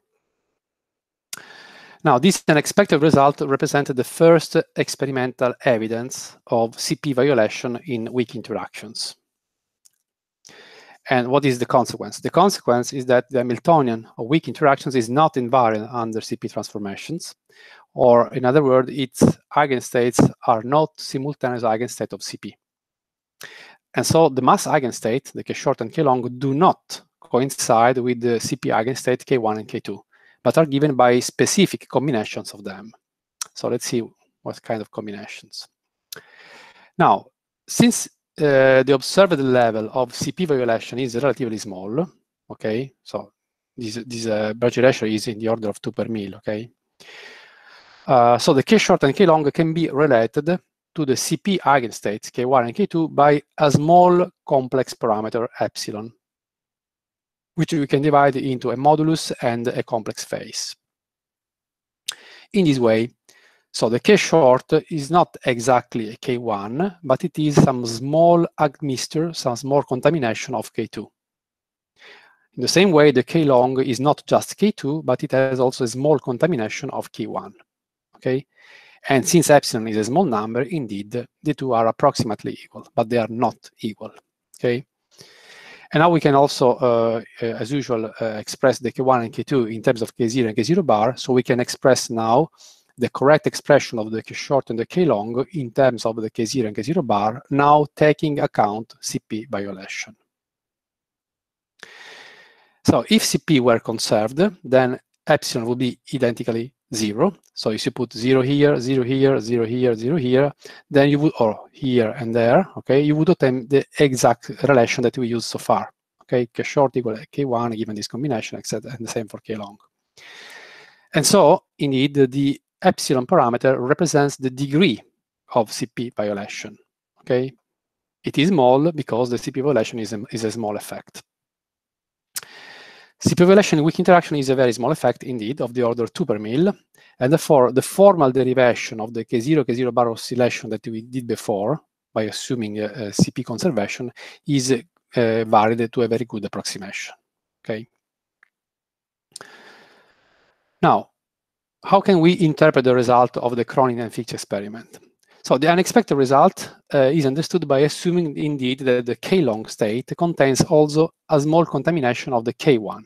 Speaker 1: Now, this unexpected result represented the first experimental evidence of CP violation in weak interactions. And what is the consequence? The consequence is that the Hamiltonian of weak interactions is not invariant under CP transformations. Or in other words, its eigenstates are not simultaneous eigenstate of CP. And so the mass eigenstate, the k-short and k-long, do not coincide with the CP eigenstate k1 and k2, but are given by specific combinations of them. So let's see what kind of combinations. Now, since uh, the observed level of CP violation is relatively small, okay? So this, this uh, budget ratio is in the order of 2 per mil, okay? Uh, so the K short and K long can be related to the CP eigenstates K1 and K2 by a small complex parameter epsilon, which we can divide into a modulus and a complex phase. In this way, so the K short is not exactly a K1, but it is some small admixture, some small contamination of K2. In the same way, the K long is not just K2, but it has also a small contamination of K1. Okay. And since epsilon is a small number, indeed, the two are approximately equal, but they are not equal. Okay. And now we can also, uh, as usual, uh, express the K1 and K2 in terms of K0 and K0 bar. So we can express now the correct expression of the K short and the K long in terms of the K0 and K0 bar, now taking account CP violation. So if CP were conserved, then epsilon would be identically zero. So if you put zero here, zero here, zero here, zero here, then you would, or here and there, okay, you would obtain the exact relation that we used so far. Okay, K short equal K1 given this combination, except and the same for K long. And so, indeed, the epsilon parameter represents the degree of CP violation, okay? It is small because the CP violation is a, is a small effect. CP violation weak interaction is a very small effect indeed of the order 2 per mil, and therefore the formal derivation of the K0, K0 bar oscillation that we did before by assuming uh, CP conservation is uh, to a very good approximation, okay? Now, how can we interpret the result of the Cronin and Fitch experiment? So the unexpected result uh, is understood by assuming indeed that the K-long state contains also a small contamination of the K1,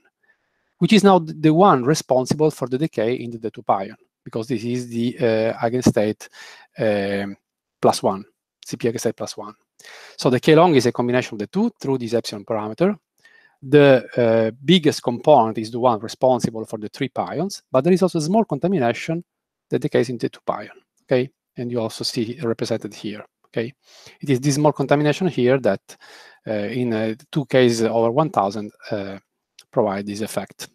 Speaker 1: which is now the one responsible for the decay in the 2 pion, because this is the uh, eigenstate um, one, CP eigenstate plus one. So the K-long is a combination of the two through this epsilon parameter, the uh, biggest component is the one responsible for the three pions, but there is also a small contamination that decays into two pion, okay? And you also see represented here, okay? It is this small contamination here that uh, in uh, two cases over 1,000 provide this effect.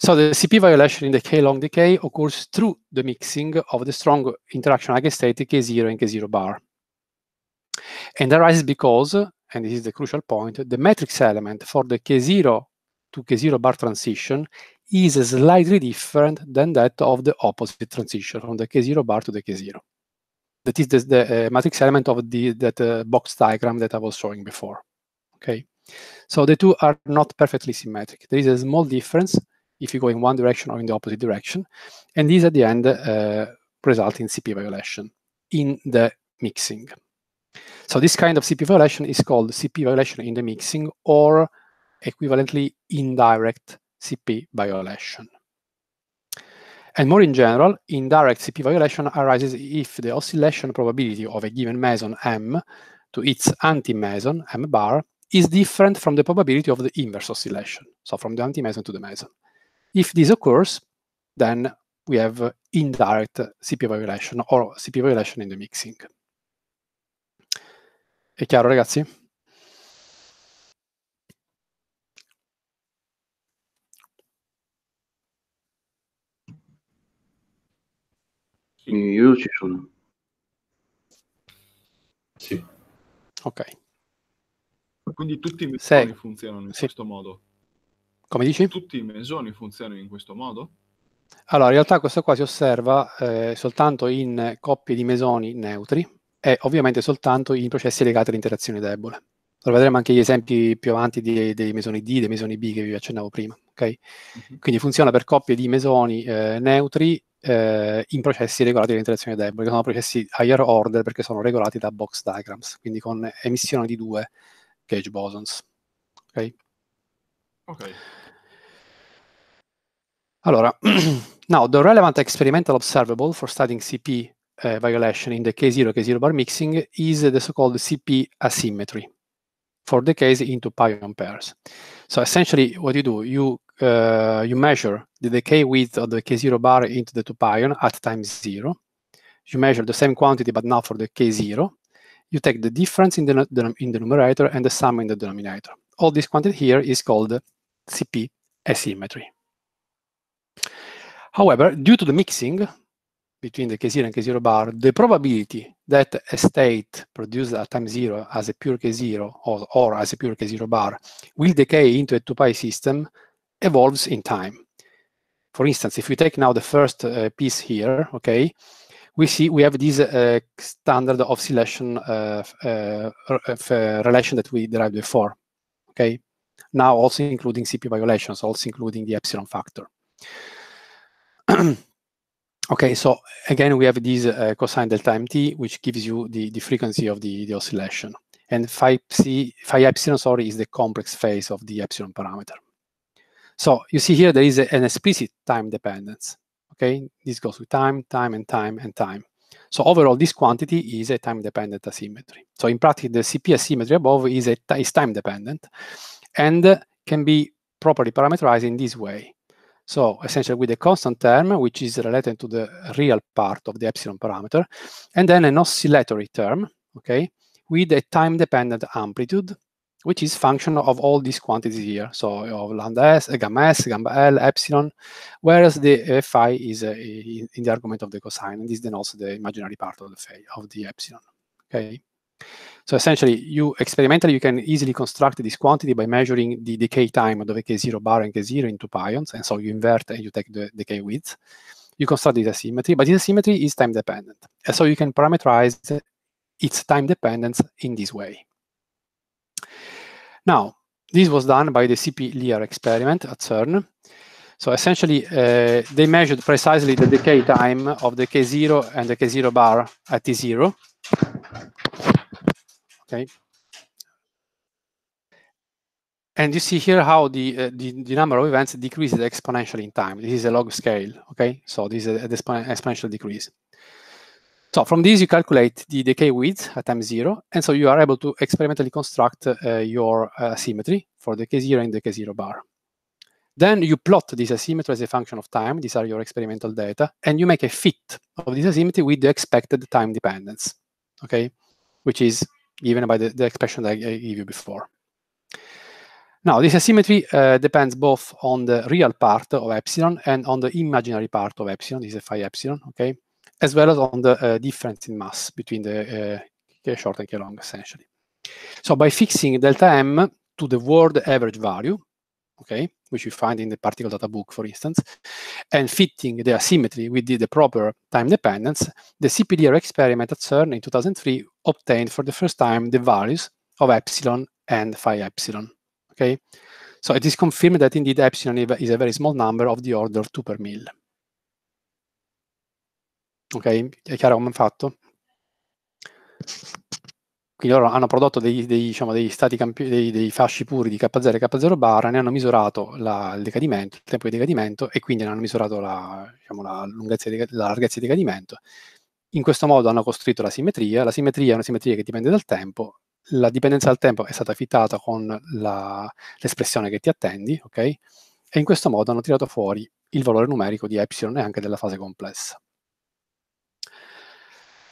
Speaker 1: So the CP violation in the K-long decay occurs through the mixing of the strong interaction eigenstate K0 and K0 bar. And arises because and this is the crucial point, the matrix element for the K0 to K0 bar transition is slightly different than that of the opposite transition from the K0 bar to the K0. That is the, the uh, matrix element of the that uh, box diagram that I was showing before. Okay, so the two are not perfectly symmetric. There is a small difference if you go in one direction or in the opposite direction, and these at the end uh, result in CP violation in the mixing. So this kind of CP violation is called CP violation in the mixing or equivalently indirect CP violation. And more in general, indirect CP violation arises if the oscillation probability of a given meson M to its anti-meson M bar is different from the probability of the inverse oscillation, so from the anti-meson to the meson. If this occurs, then we have indirect CP violation or CP violation in the mixing. È chiaro, ragazzi?
Speaker 2: io ci sono. Sì. Ok. Quindi tutti i mesoni Sei. funzionano in sì. questo modo. Come dici? Tutti i mesoni funzionano in questo modo?
Speaker 1: Allora, in realtà questo qua si osserva eh, soltanto in coppie di mesoni neutri, è ovviamente soltanto in processi legati all'interazione debole. Lo vedremo anche gli esempi più avanti dei, dei mesoni D, dei mesoni B che vi accennavo prima. Okay? Mm-hmm. Quindi funziona per coppie di mesoni eh, neutri eh, in processi regolati all'interazione debole, che sono processi higher order perché sono regolati da box diagrams, quindi con emissione di due gauge bosons. Ok. okay. Allora, now the relevant experimental observable for studying CP uh, eh, violation in the K0, K0 bar mixing is the so-called CP asymmetry for the case into pion pairs. So essentially what you do, you uh, you measure the decay width of the K0 bar into the 2 pion at time 0. You measure the same quantity, but now for the K0. You take the difference in the, in the numerator and the sum in the denominator. All this quantity here is called CP asymmetry. However, due to the mixing, between the K0 and K0 bar, the probability that a state produced at time zero as a pure K0 or, or as a pure K0 bar will decay into a 2pi system evolves in time. For instance, if we take now the first uh, piece here, okay, we see we have this uh, standard oscillation uh, of, uh, uh, relation that we derived before, okay? Now also including CP violations, also including the epsilon factor. Okay, so again, we have this uh, cosine delta mt, which gives you the, the frequency of the, the oscillation. And phi, psi, phi epsilon, sorry, is the complex phase of the epsilon parameter. So you see here, there is a, an explicit time dependence. Okay, this goes with time, time, and time, and time. So overall, this quantity is a time-dependent asymmetry. So in practice, the CP asymmetry above is, is time-dependent and can be properly parameterized in this way. So essentially with a constant term, which is related to the real part of the epsilon parameter, and then an oscillatory term, okay, with a time-dependent amplitude, which is function of all these quantities here. So of lambda s, gamma s, gamma l, epsilon, whereas the uh, phi is uh, in the argument of the cosine, and this denotes the imaginary part of the phi, of the epsilon, okay? So essentially, you experimentally, you can easily construct this quantity by measuring the decay time of the K0 bar and K0 into pions. And so you invert and you take the decay width. You construct this asymmetry, but this asymmetry is time dependent. And so you can parameterize its time dependence in this way. Now, this was done by the CP Lear experiment at CERN. So essentially, uh, they measured precisely the decay time of the K0 and the K0 bar at T0. Okay. And you see here how the, uh, the, the, number of events decreases exponentially in time. This is a log scale, okay? So this is an exponential decrease. So from this, you calculate the decay width at time zero, and so you are able to experimentally construct uh, your uh, symmetry for the K0 and the K0 bar. Then you plot this asymmetry as a function of time. These are your experimental data, and you make a fit of this asymmetry with the expected time dependence, okay? Which is given by the, the expression that I, gave you before. Now, this asymmetry uh, depends both on the real part of epsilon and on the imaginary part of epsilon, this is phi epsilon, okay, as well as on the uh, difference in mass between the uh, short and k long, essentially. So by fixing delta m to the world average value, okay, which you find in the particle data book, for instance, and fitting the asymmetry with the, the proper time dependence, the CPDR experiment at CERN in 2003 obtained for the first time the values of epsilon and phi epsilon. Okay, so it is confirmed that indeed epsilon is a very small number of the order 2 per mil. Ok, è chiaro come fatto? quindi loro hanno prodotto diciamo, dei, dei, diciamo, dei, campi- dei, fasci puri di K0 e K0 bar, ne hanno misurato la, il decadimento, il tempo di decadimento e quindi ne hanno misurato la, diciamo, la, di, la larghezza di decadimento. In questo modo hanno costruito la simmetria, la simmetria è una simmetria che dipende dal tempo, la dipendenza dal tempo è stata fittata con l'espressione che ti attendi, ok? E in questo modo hanno tirato fuori il valore numerico di epsilon e anche della fase complessa.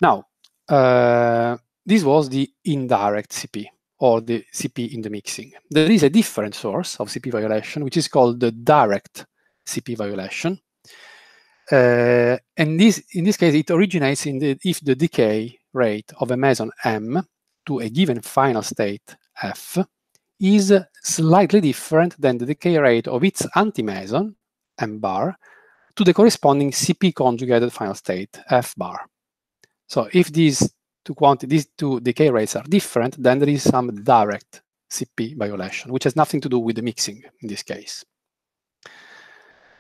Speaker 1: Now, uh, This was the indirect CP or the CP in the mixing. There is a different source of CP violation, which is called the direct CP violation. Uh, and this, in this case, it originates in the, if the decay rate of a meson M to a given final state F is slightly different than the decay rate of its antimeson, M bar, to the corresponding CP conjugated final state, F bar. So if these two these two decay rates are different, then there is some direct CP violation, which has nothing to do with the mixing in this case.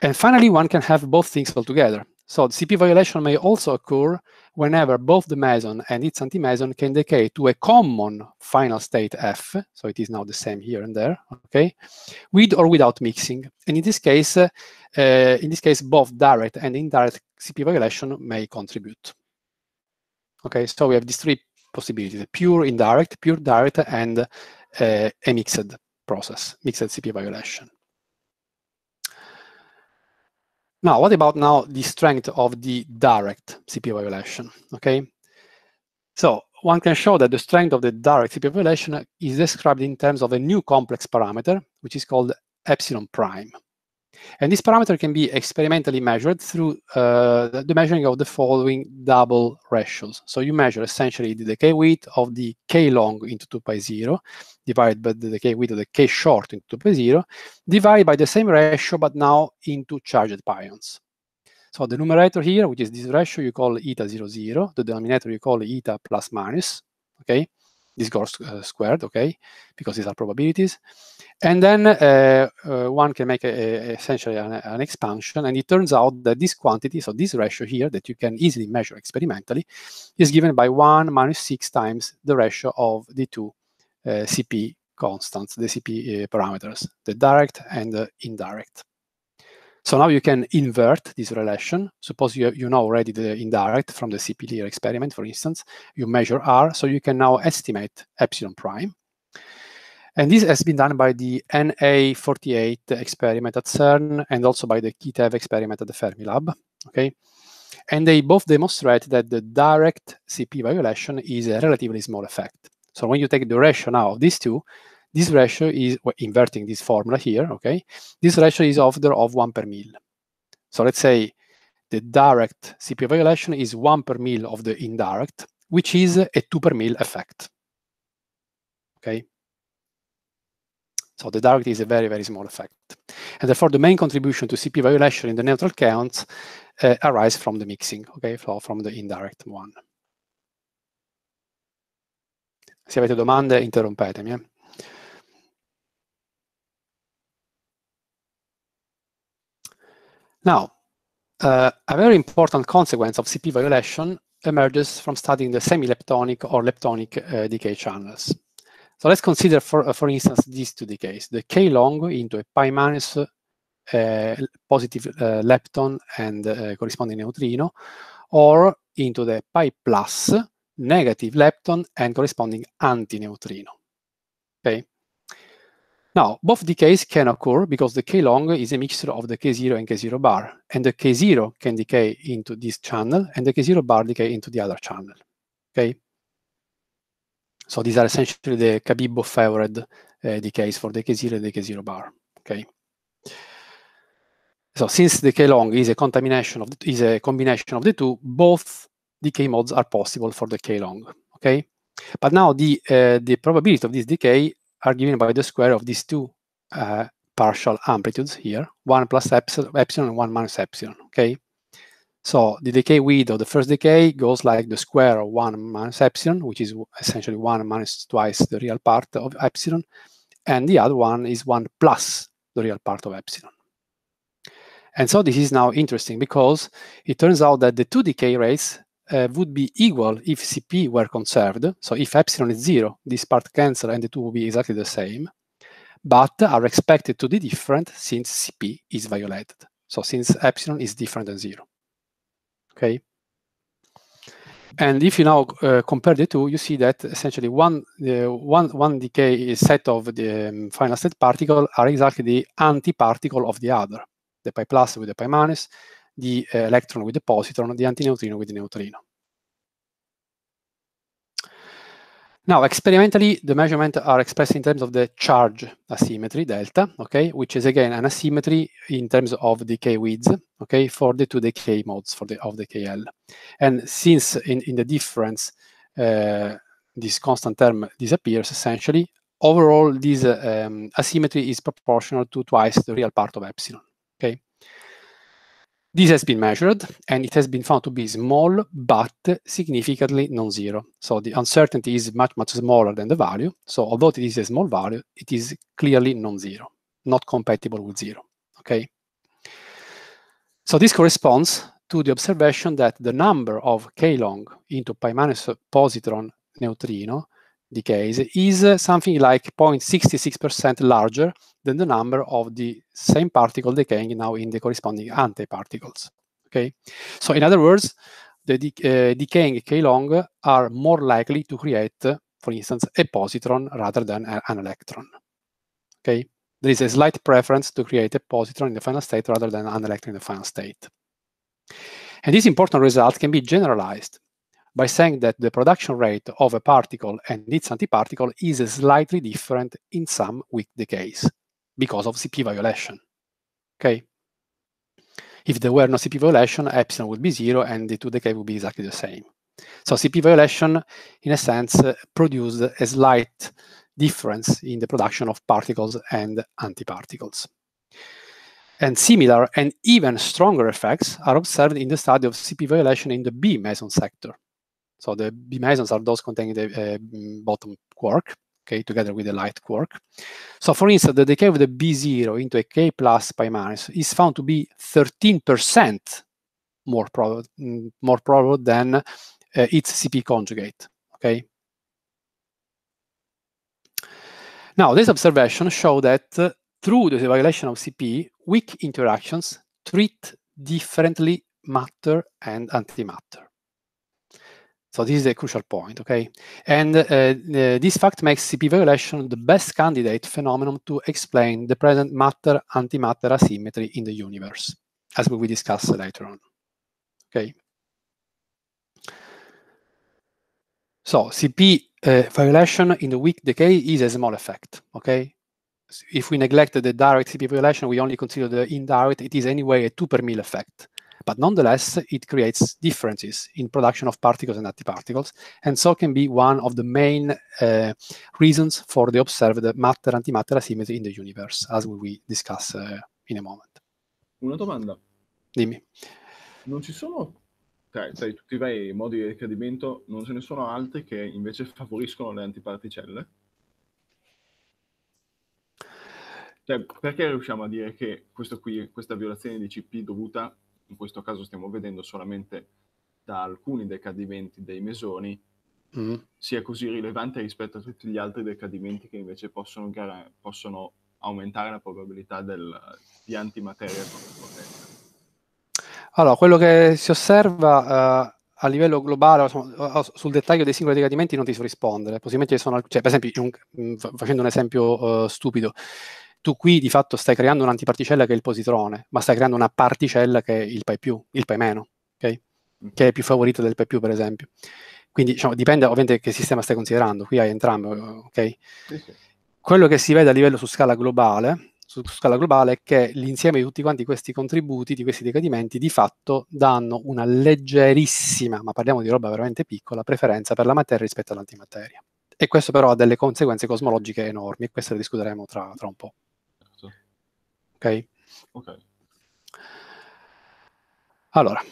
Speaker 1: And finally, one can have both things together. So the CP violation may also occur whenever both the meson and its antimeson can decay to a common final state F, so it is now the same here and there, okay, with or without mixing. And in this case, uh, in this case, both direct and indirect CP violation may contribute. Okay, so we have these three possibilities, pure indirect, pure direct, and uh, a mixed process, mixed CP violation. Now, what about now the strength of the direct CP violation, okay? So one can show that the strength of the direct CP violation is described in terms of a new complex parameter, which is called epsilon prime, and this parameter can be experimentally measured through uh, the measuring of the following double ratios. So you measure essentially the decay width of the k long into 2 pi 0 divided by the decay width of the k short into 2 pi 0 divided by the same ratio but now into charged pions. So the numerator here, which is this ratio, you call eta 0, 0. The denominator you call eta plus minus, okay? This goes uh, squared, okay? Because these are probabilities. And then uh, uh, one can make a, a, essentially an, an, expansion, and it turns out that this quantity, so this ratio here that you can easily measure experimentally, is given by 1 minus 6 times the ratio of the two uh, CP constants, the CP uh, parameters, the direct and the indirect. So now you can invert this relation. Suppose you, you know already the indirect from the CP experiment, for instance. You measure R, so you can now estimate epsilon prime and this has been done by the NA48 experiment at CERN and also by the KTEV experiment at the Fermilab. Okay. And they both demonstrate that the direct CP violation is a relatively small effect. So when you take the ratio now of these two, this ratio is well, inverting this formula here, okay? This ratio is of the of one per mil. So let's say the direct CP violation is one per mil of the indirect, which is a two per mil effect. Okay, so the direct is a very, very small effect. And therefore, the main contribution to CP violation in the neutral counts uh, arise from the mixing, okay, so from the indirect one. Se avete domande, interrompetemi. Eh? Now, uh, a very important consequence of CP violation emerges from studying the semi-leptonic or leptonic uh, decay channels. So let's consider, for, uh, for instance, this two decays, the K long into a pi minus uh, positive uh, lepton and corresponding neutrino, or into the pi plus negative lepton and corresponding antineutrino. Okay. Now, both decays can occur because the K long is a mixture of the K0 and K0 bar, and the K0 can decay into this channel, and the K0 bar decay into the other channel. Okay. So these are essentially the Kabibo-favored uh, decays for K zero and the K zero bar. Okay. So since K long is a contamination of the, is a combination of the two, both decay modes are possible for K long. Okay. But now the uh, the probability of this decay are given by the square of these two uh, partial amplitudes here, one plus epsilon, epsilon and one minus epsilon. Okay. So the decay width of the first decay goes like the square of 1 minus epsilon, which is essentially 1 minus twice the real part of epsilon. And the other one is 1 plus the real part of epsilon. And so this is now interesting because it turns out that the two decay rates uh, would be equal if Cp were conserved. So if epsilon is zero, this part cancel and the two will be exactly the same, but are expected to be different since Cp is violated. So since epsilon is different than zero. Okay. And if you now uh, compare the two, you see that essentially one, the one, one decay set of the um, final state particle are exactly the antiparticle of the other, the pi plus with the pi minus, the uh, electron with the positron, the antineutrino with the neutrino. Now, experimentally, the measurements are expressed in terms of the charge asymmetry, delta, okay, which is again an asymmetry in terms of decay width, okay, for the two decay modes for the of the KL. And since in, in the difference uh, this constant term disappears, essentially, overall this uh, um, asymmetry is proportional to twice the real part of epsilon. This has been measured and it has been found to be small but significantly non-zero. So the uncertainty is much, much smaller than the value. So although it is a small value, it is clearly non-zero, not compatible with zero, okay? So this corresponds to the observation that the number of K long into pi minus positron neutrino decays is something like 0.66% larger than the number of the same particle decaying now in the corresponding antiparticles. Okay, so in other words, the de uh, decaying K long are more likely to create, for instance, a positron rather than an electron. Okay, there is a slight preference to create a positron in the final state rather than an electron in the final state. And this important result can be generalized by saying that the production rate of a particle and its antiparticle is slightly different in some weak decays because of CP violation. Okay. If there were no CP violation, epsilon would be zero and the two decay would be exactly the same. So CP violation, in a sense, uh, produced a slight difference in the production of particles and antiparticles. And similar and even stronger effects are observed in the study of CP violation in the B meson sector. So the B-mesons are those containing the uh, mm, bottom quark, okay, together with the light quark. So for instance, the decay of the B0 into a K plus pi minus is found to be 13% more, prob mm, more probable than uh, its CP conjugate, okay? Now, this observation show that uh, through the evaluation of CP, weak interactions treat differently matter and antimatter. So this is a crucial point, okay? And uh, this fact makes CP violation the best candidate phenomenon to explain the present matter-antimatter asymmetry in the universe, as we will discuss later on, okay? So CP uh, violation in the weak decay is a small effect, okay? If we neglect the direct CP violation, we only consider the indirect, it is anyway a 2 per mil effect. But nonetheless, it creates differences in production of particles and antiparticles, and so can be one of the main uh, reasons for the observed matter-antimatter asymmetry in the universe, as we will discuss uh, in a moment.
Speaker 2: Una domanda. Dimmi. Non ci sono tra, cioè, sai tutti i vari modi di ricadimento, non ce ne sono altri che invece favoriscono le antiparticelle? Cioè, perché riusciamo a dire che qui, questa violazione di CP dovuta in questo caso stiamo vedendo solamente da alcuni decadimenti dei mesoni, mm. sia così rilevante rispetto a tutti gli altri decadimenti che invece possono, gar- possono aumentare la probabilità del, di antimateria corrispondente.
Speaker 1: Allora, quello che si osserva uh, a livello globale sul dettaglio dei singoli decadimenti non ti so rispondere. Possibilmente sono, cioè, per esempio, un, mm, facendo un esempio uh, stupido, tu qui di fatto stai creando un'antiparticella che è il positrone, ma stai creando una particella che è il pi più, il pi meno, okay? Mm. che è più favorita del pi più, per esempio. Quindi diciamo, dipende ovviamente che sistema stai considerando, qui hai entrambi, ok? sì, sì. Quello che si vede a livello su scala globale, su scala globale è che l'insieme di tutti quanti questi contributi, di questi decadimenti, di fatto danno una leggerissima, ma parliamo di roba veramente piccola, preferenza per la materia rispetto all'antimateria. E questo però ha delle conseguenze cosmologiche enormi, e questo lo discuteremo tra, tra un po'. ok? Ok. Allora.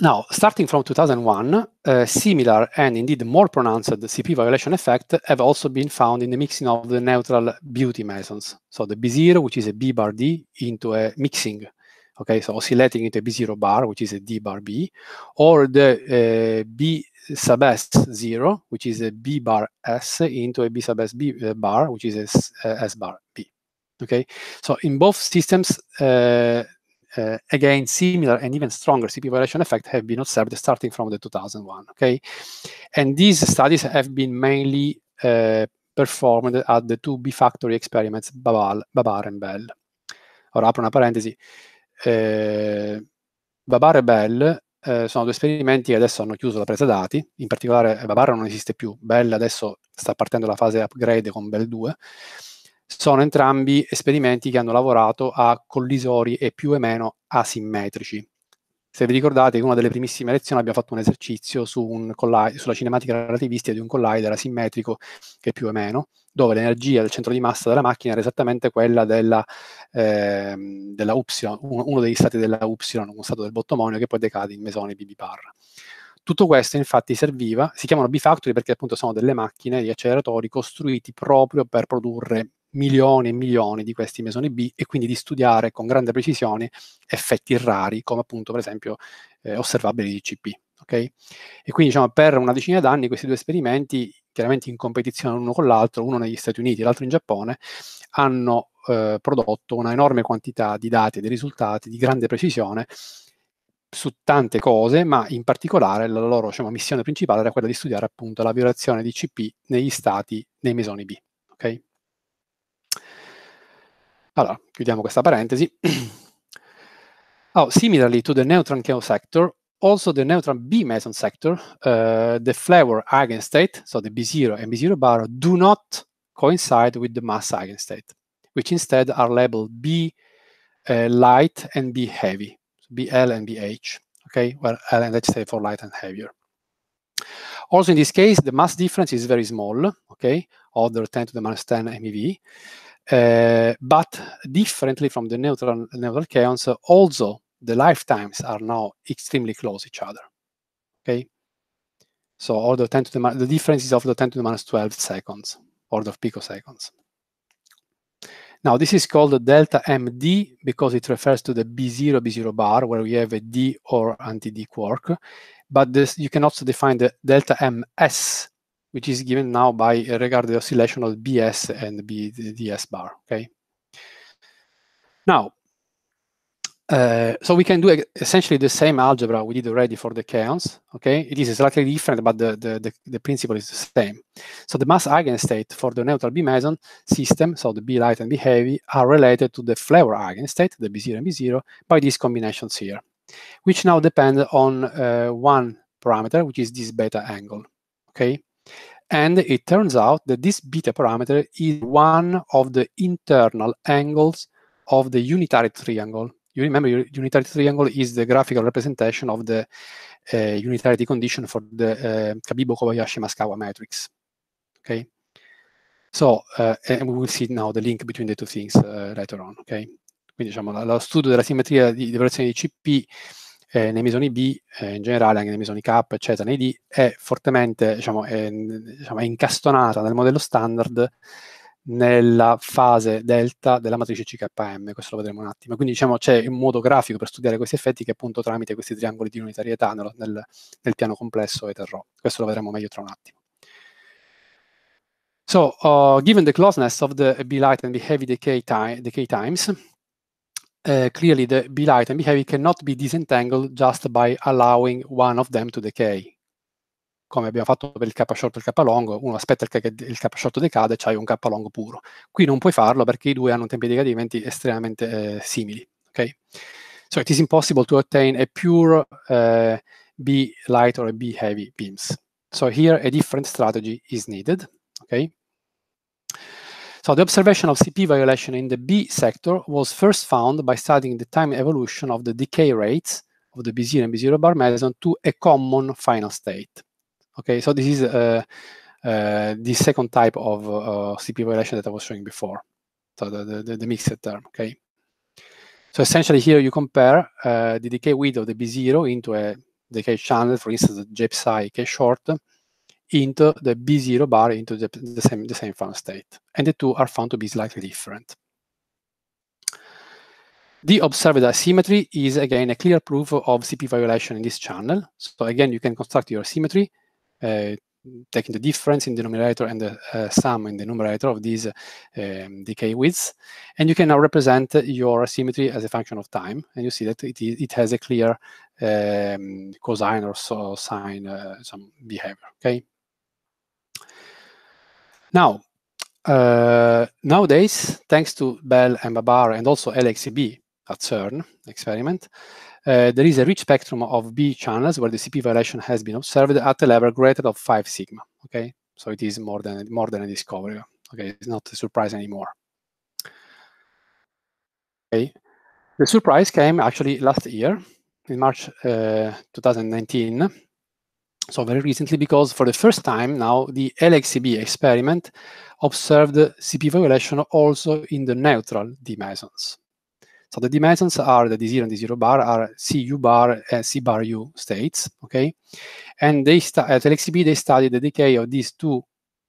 Speaker 1: Now, starting from 2001, uh, similar and indeed more pronounced CP violation effect have also been found in the mixing of the neutral beauty mesons. So the B0, which is a B bar D, into a mixing, okay, so oscillating into a B0 bar, which is a D bar B, or the uh, B sub S 0, which is a B bar S, into a B sub S B uh, bar, which is a S uh, bar B. Okay, so in both systems, uh, uh, again, similar and even stronger CP violation effect have been observed starting from the 2001. Okay, and these studies have been mainly uh, performed at the two B factory experiments, Babal, Babar and Bell. Ora apro una parentesi. Babar e Bell eh, sono due esperimenti che adesso hanno chiuso la presa dati, in particolare Babar non esiste più, Bell adesso sta partendo la fase upgrade con Bell 2, sono entrambi esperimenti che hanno lavorato a collisori e più o meno asimmetrici. Se vi ricordate, in una delle primissime lezioni abbiamo fatto un esercizio su un sulla cinematica relativistica di un collider asimmetrico che più o meno, dove l'energia del centro di massa della macchina era esattamente quella della, eh, della y, uno degli stati della y, uno stato del bottomonio che poi decade in mesone BB bar. Tutto questo infatti serviva, si chiamano bifactory perché appunto sono delle macchine, degli acceleratori costruiti proprio per produrre milioni e milioni di questi mesoni B e quindi di studiare con grande precisione effetti rari, come appunto per esempio eh, osservabili di CP. Okay? E quindi diciamo, per una decina d'anni questi due esperimenti, chiaramente in competizione l'uno con l'altro, uno negli Stati Uniti e l'altro in Giappone, hanno eh, prodotto una enorme quantità di dati e di risultati di grande precisione su tante cose, ma in particolare la loro diciamo, missione principale era quella di studiare appunto la violazione di CP negli stati, nei mesoni B. Okay? Allora, chiudiamo questa parentesi. oh, similarly to the neutron chaos sector, also the neutron B meson sector, uh, the flavor eigenstate, so the B0 and B0 bar, do not coincide with the mass eigenstate, which instead are labeled B uh, light and B heavy, so BL and BH, okay, well, L and let's say for light and heavier. Also in this case, the mass difference is very small, okay, order 10 to the minus 10 MeV, uh, but differently from the neutral, neutral kaons, also the lifetimes are now extremely close each other. Okay, so order 10 to the the difference is of the 10 to the minus 12 seconds, order of picoseconds. Now this is called the delta MD because it refers to the B0 B0 bar where we have a D or anti-D quark, but this you can also define the delta MS which is given now by uh, regard the oscillation of BS and BDS bar, okay? Now, uh, so we can do essentially the same algebra we did already for the kaons, okay? It is slightly different, but the, the, the, the principle is the same. So the mass eigenstate for the neutral B-meson system, so the B light and B heavy, are related to the flavor eigenstate, the B0 and B0, by these combinations here, which now depend on uh, one parameter, which is this beta angle, okay? And it turns out that this beta parameter is one of the internal angles of the unitary triangle. You remember unitary triangle is the graphical representation of the uh, unitarity condition for the uh, Kabibo-Kobayashi-Maskawa matrix. Okay, so uh, and we will see now the link between the two things uh, later on. Ok, quindi diciamo lo studio della simmetria di, di di CP eh, nei mesoni B, eh, in generale anche nei mesoni K, eccetera, nei D, è fortemente diciamo, è, diciamo, è incastonata nel modello standard nella fase delta della matrice CKM, questo lo vedremo un attimo. Quindi diciamo c'è un modo grafico per studiare questi effetti che appunto tramite questi triangoli di unitarietà nel, nel, nel piano complesso eterrò. Questo lo vedremo meglio tra un attimo. So, uh, given the closeness of the B light and the heavy decay, ti decay times, eh, clearly the B light and B heavy cannot be disentangled just by allowing one of them to decay. Come abbiamo fatto per il K short e il K longo, uno aspetta che il, K short decade e c'hai un K longo puro. Qui non puoi farlo perché i due hanno tempi di decadimento estremamente eh, simili. Okay? So it is impossible to obtain a pure uh, be light or a be heavy beams. So here a different strategy is needed. Okay? So the observation of CP violation in the B sector was first found by studying the time evolution of the decay rates of the B0 and B0 bar meson to a common final state. Okay, so this is uh, uh, the second type of uh, CP violation that I was showing before, so the, the, the mixed term, okay? So essentially here you compare uh, the decay width of the B0 into a decay channel, for instance, the JPSI K short, into the B0 bar into the, the, same, the same found state. And the two are found to be slightly different. The observed asymmetry is again a clear proof of CP violation in this channel. So again, you can construct your symmetry uh, taking the difference in the denominator and the uh, sum in the numerator of these um, decay widths. And you can now represent your symmetry as a function of time. And you see that it, it has a clear um, cosine or so sign uh, some behavior, okay? Now, uh, nowadays, thanks to Bell and Babar and also LXCB at CERN experiment, uh, there is a rich spectrum of B channels where the CP violation has been observed at a level greater than 5 sigma. Okay, so it is more than more than a discovery. Okay, it's not a surprise anymore. Okay, the surprise came actually last year in March uh, 2019 so very recently because for the first time now the LXCB experiment observed CP violation also in the neutral dimesons. So the dimensions are the D0 and D0 bar are CU bar and C bar U states, okay? And they at LXCB they studied the decay of these two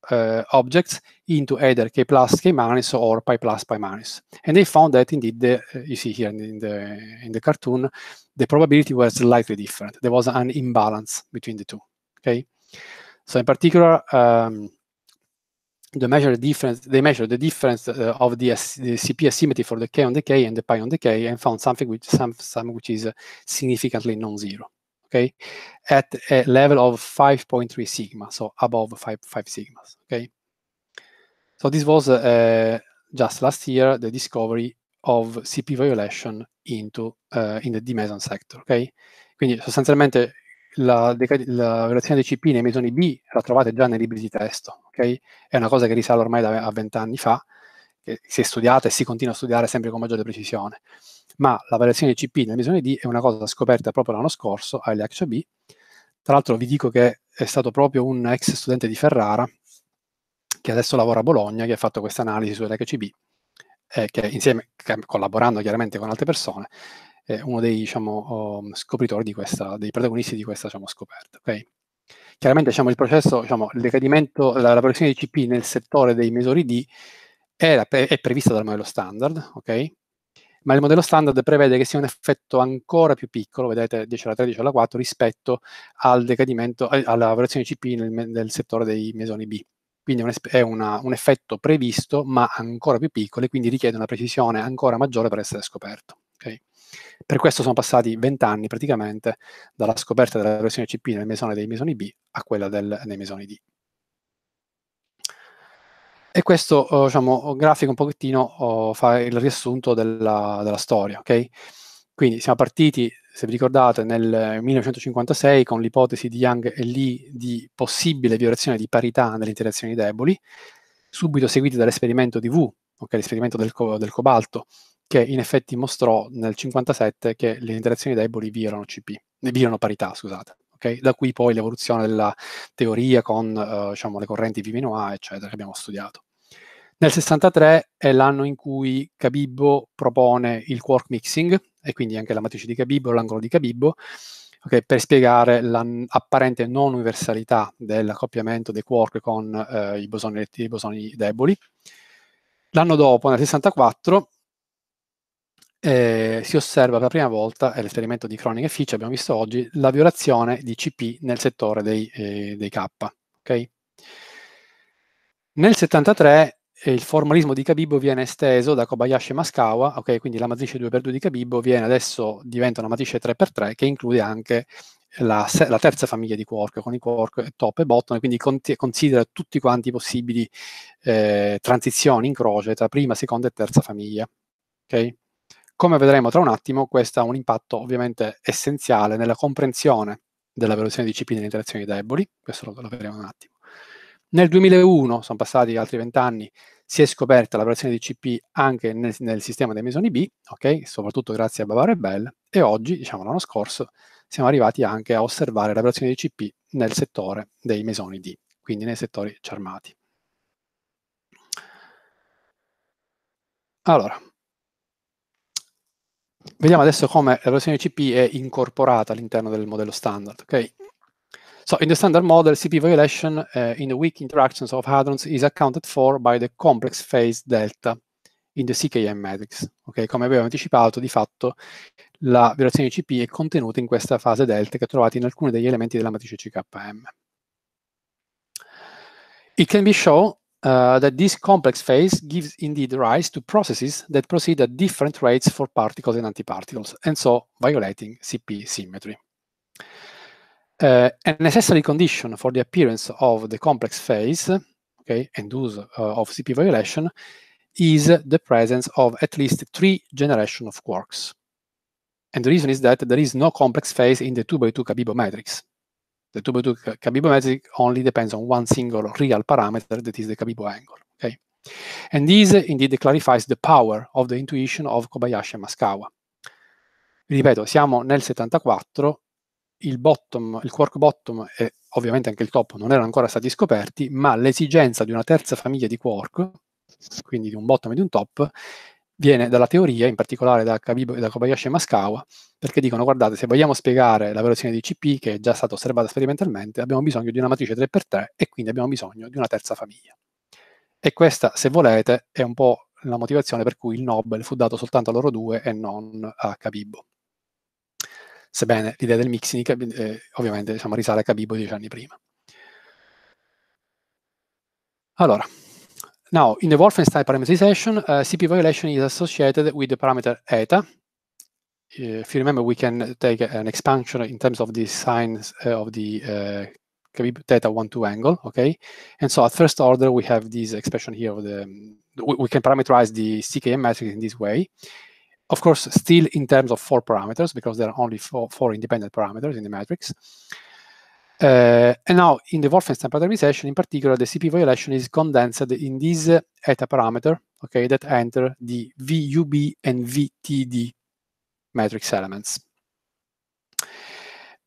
Speaker 1: uh, objects into either k plus k minus or pi plus pi minus. And they found that indeed, the, uh, you see here in the, in the cartoon, the probability was slightly different. There was an imbalance between the two. Okay, so in particular, um, the measure difference they measured the difference uh, of the, the, CP asymmetry for the k on the k and the pi on the k and found something which some some which is significantly non-zero. okay, at a level of 5.3 sigma, so above 5, 5 sigmas, okay? So this was uh, just last year, the discovery of CP violation into, uh, in the D-meson sector, ok? Quindi sostanzialmente la, la violazione di CP nei mesoni B la trovate già nei libri di testo, ok? È una cosa che risale ormai da, a vent'anni fa, che si è studiata e si continua a studiare sempre con maggiore precisione ma la variazione CP nella missione D è una cosa scoperta proprio l'anno scorso all'HB. Tra l'altro vi dico che è stato proprio un ex studente di Ferrara, che adesso lavora a Bologna, che ha fatto questa analisi sull'HCB, eh, che insieme, collaborando chiaramente con altre persone, è uno dei diciamo, ehm, scopritori di questa, dei protagonisti di questa diciamo, scoperta. Okay? Chiaramente diciamo, il processo, diciamo, decadimento, la, la produzione di CP nel settore dei misori D è, è prevista dal modello standard, okay? ma il modello standard prevede che sia un effetto ancora più piccolo, vedete 10 alla 13 alla 4, rispetto al decadimento, eh, alla variazione CP nel, nel settore dei mesoni B. Quindi è una, un effetto previsto, ma ancora più piccolo, e quindi richiede una precisione ancora maggiore per essere scoperto. Okay? Per questo sono passati 20 anni praticamente dalla scoperta della variazione CP nel mesone dei mesoni B a quella del, dei mesoni D. E questo eh, diciamo, grafico un pochettino fa il riassunto della, della storia. Okay? Quindi siamo partiti, se vi ricordate, nel 1956 con l'ipotesi di Young e Lee di possibile violazione di parità nelle interazioni deboli, subito seguiti dall'esperimento di V, okay? l'esperimento del, co- del cobalto, che in effetti mostrò nel 1957 che le interazioni deboli violano, CP, violano parità. Scusate. Okay? Da qui poi l'evoluzione della teoria con eh, diciamo, le correnti V-A, eccetera, che abbiamo studiato. Nel 63 è l'anno in cui Cabibbo propone il quark mixing, e quindi anche la matrice di Cabibbo, l'angolo di Cabibbo, okay, per spiegare l'apparente non universalità dell'accoppiamento dei quark con eh, i, bosoni, i bosoni deboli. L'anno dopo, nel 64, eh, si osserva per la prima volta, è l'esperimento di Cronin e Fitch, abbiamo visto oggi, la violazione di CP nel settore dei, eh, dei K. Okay? Nel 73 eh, il formalismo di Kabibbo viene esteso da Kobayashi e Maskawa, okay? quindi la matrice 2x2 di Kabibbo viene adesso diventa una matrice 3x3 che include anche la, la terza famiglia di quark con i quark top e bottom, e quindi considera tutti quanti i possibili eh, transizioni in croce tra prima, seconda e terza famiglia. Okay? Come vedremo tra un attimo, questo ha un impatto ovviamente essenziale nella comprensione della valutazione di CP nelle interazioni deboli, questo lo, lo vedremo un attimo. Nel 2001, sono passati altri vent'anni, si è scoperta la valutazione di CP anche nel, nel sistema dei mesoni B, okay? soprattutto grazie a Bavaro e Bell, e oggi, diciamo l'anno scorso, siamo arrivati anche a osservare la valutazione di CP nel settore dei mesoni D, quindi nei settori charmati. Allora, Vediamo adesso come la versione CP è incorporata all'interno del modello standard. Okay? So in the standard model, CP violation uh, in the weak interactions of hadrons is accounted for by the complex phase delta in the CKM matrix. Okay? Come avevo anticipato, di fatto la violazione CP è contenuta in questa fase delta che trovate in alcuni degli elementi della matrice CKM. It can be shown uh, that this complex phase gives indeed rise to processes that proceed at different rates for particles and antiparticles, and so violating CP symmetry. Uh, a necessary condition for the appearance of the complex phase, okay, and use uh, of CP violation, is the presence of at least three generations of quarks. And the reason is that there is no complex phase in the 2 by 2 Kabibo matrix. the 2 by 2 Kabibo metric only depends on one single real parameter, that is the Kabibo angle. Okay, And this indeed clarifies the power of the intuition of Kobayashi and Maskawa. ripeto, siamo nel 74, il bottom, il quark bottom e ovviamente anche il top non erano ancora stati scoperti, ma l'esigenza di una terza famiglia di quark, quindi di un bottom e di un top, viene dalla teoria, in particolare da Kabibo da Kobayashi e Maskawa, perché dicono guardate, se vogliamo spiegare la velocità di CP che è già stata osservata sperimentalmente, abbiamo bisogno di una matrice 3x3 e quindi abbiamo bisogno di una terza famiglia. E questa, se volete, è un po' la motivazione per cui il Nobel fu dato soltanto a loro due e non a Kabibo. Sebbene l'idea del mixing eh, ovviamente diciamo, risale a Kabibo dieci anni prima. Allora, Now, in the Wolfenstein parameterization, uh, CP violation is associated with the parameter eta. If you remember, we can take an expansion in terms of the signs uh, of the Khabib uh, theta 1, 2 angle, okay? And so at first order, we have this expression here of the, we, can parameterize the CKM matrix in this way. Of course, still in terms of four parameters, because there are only four, four independent parameters in the matrix. Uh, eh, and now in the Wolfenstein parameterization, in particular, the CP violation is condensed in this uh, eta parameter, okay, that enter the VUB and VTD matrix elements.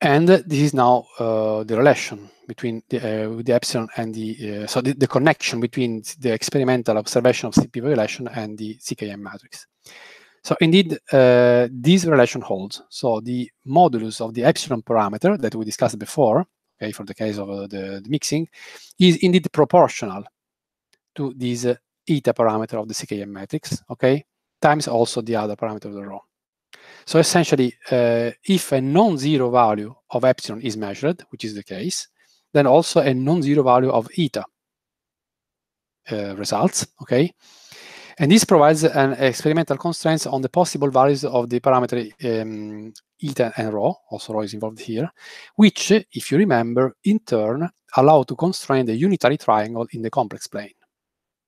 Speaker 1: And this is now uh, the relation between the, eh, the epsilon and the, so the, the, connection between the experimental observation of CP violation and the CKM matrix. So indeed, this relation holds. So the modulus of the epsilon parameter that we discussed before okay, for the case of uh, the, the, mixing, is indeed proportional to this uh, eta parameter of the CKM matrix, okay, times also the other parameter of the row. So essentially, uh, if a non-zero value of epsilon is measured, which is the case, then also a non-zero value of eta uh, results, okay, And this provides an experimental constraints on the possible values of the parameter um, it and rho, also rho is involved here, which, if you remember, in turn allow to constrain the unitary triangle in the complex plane.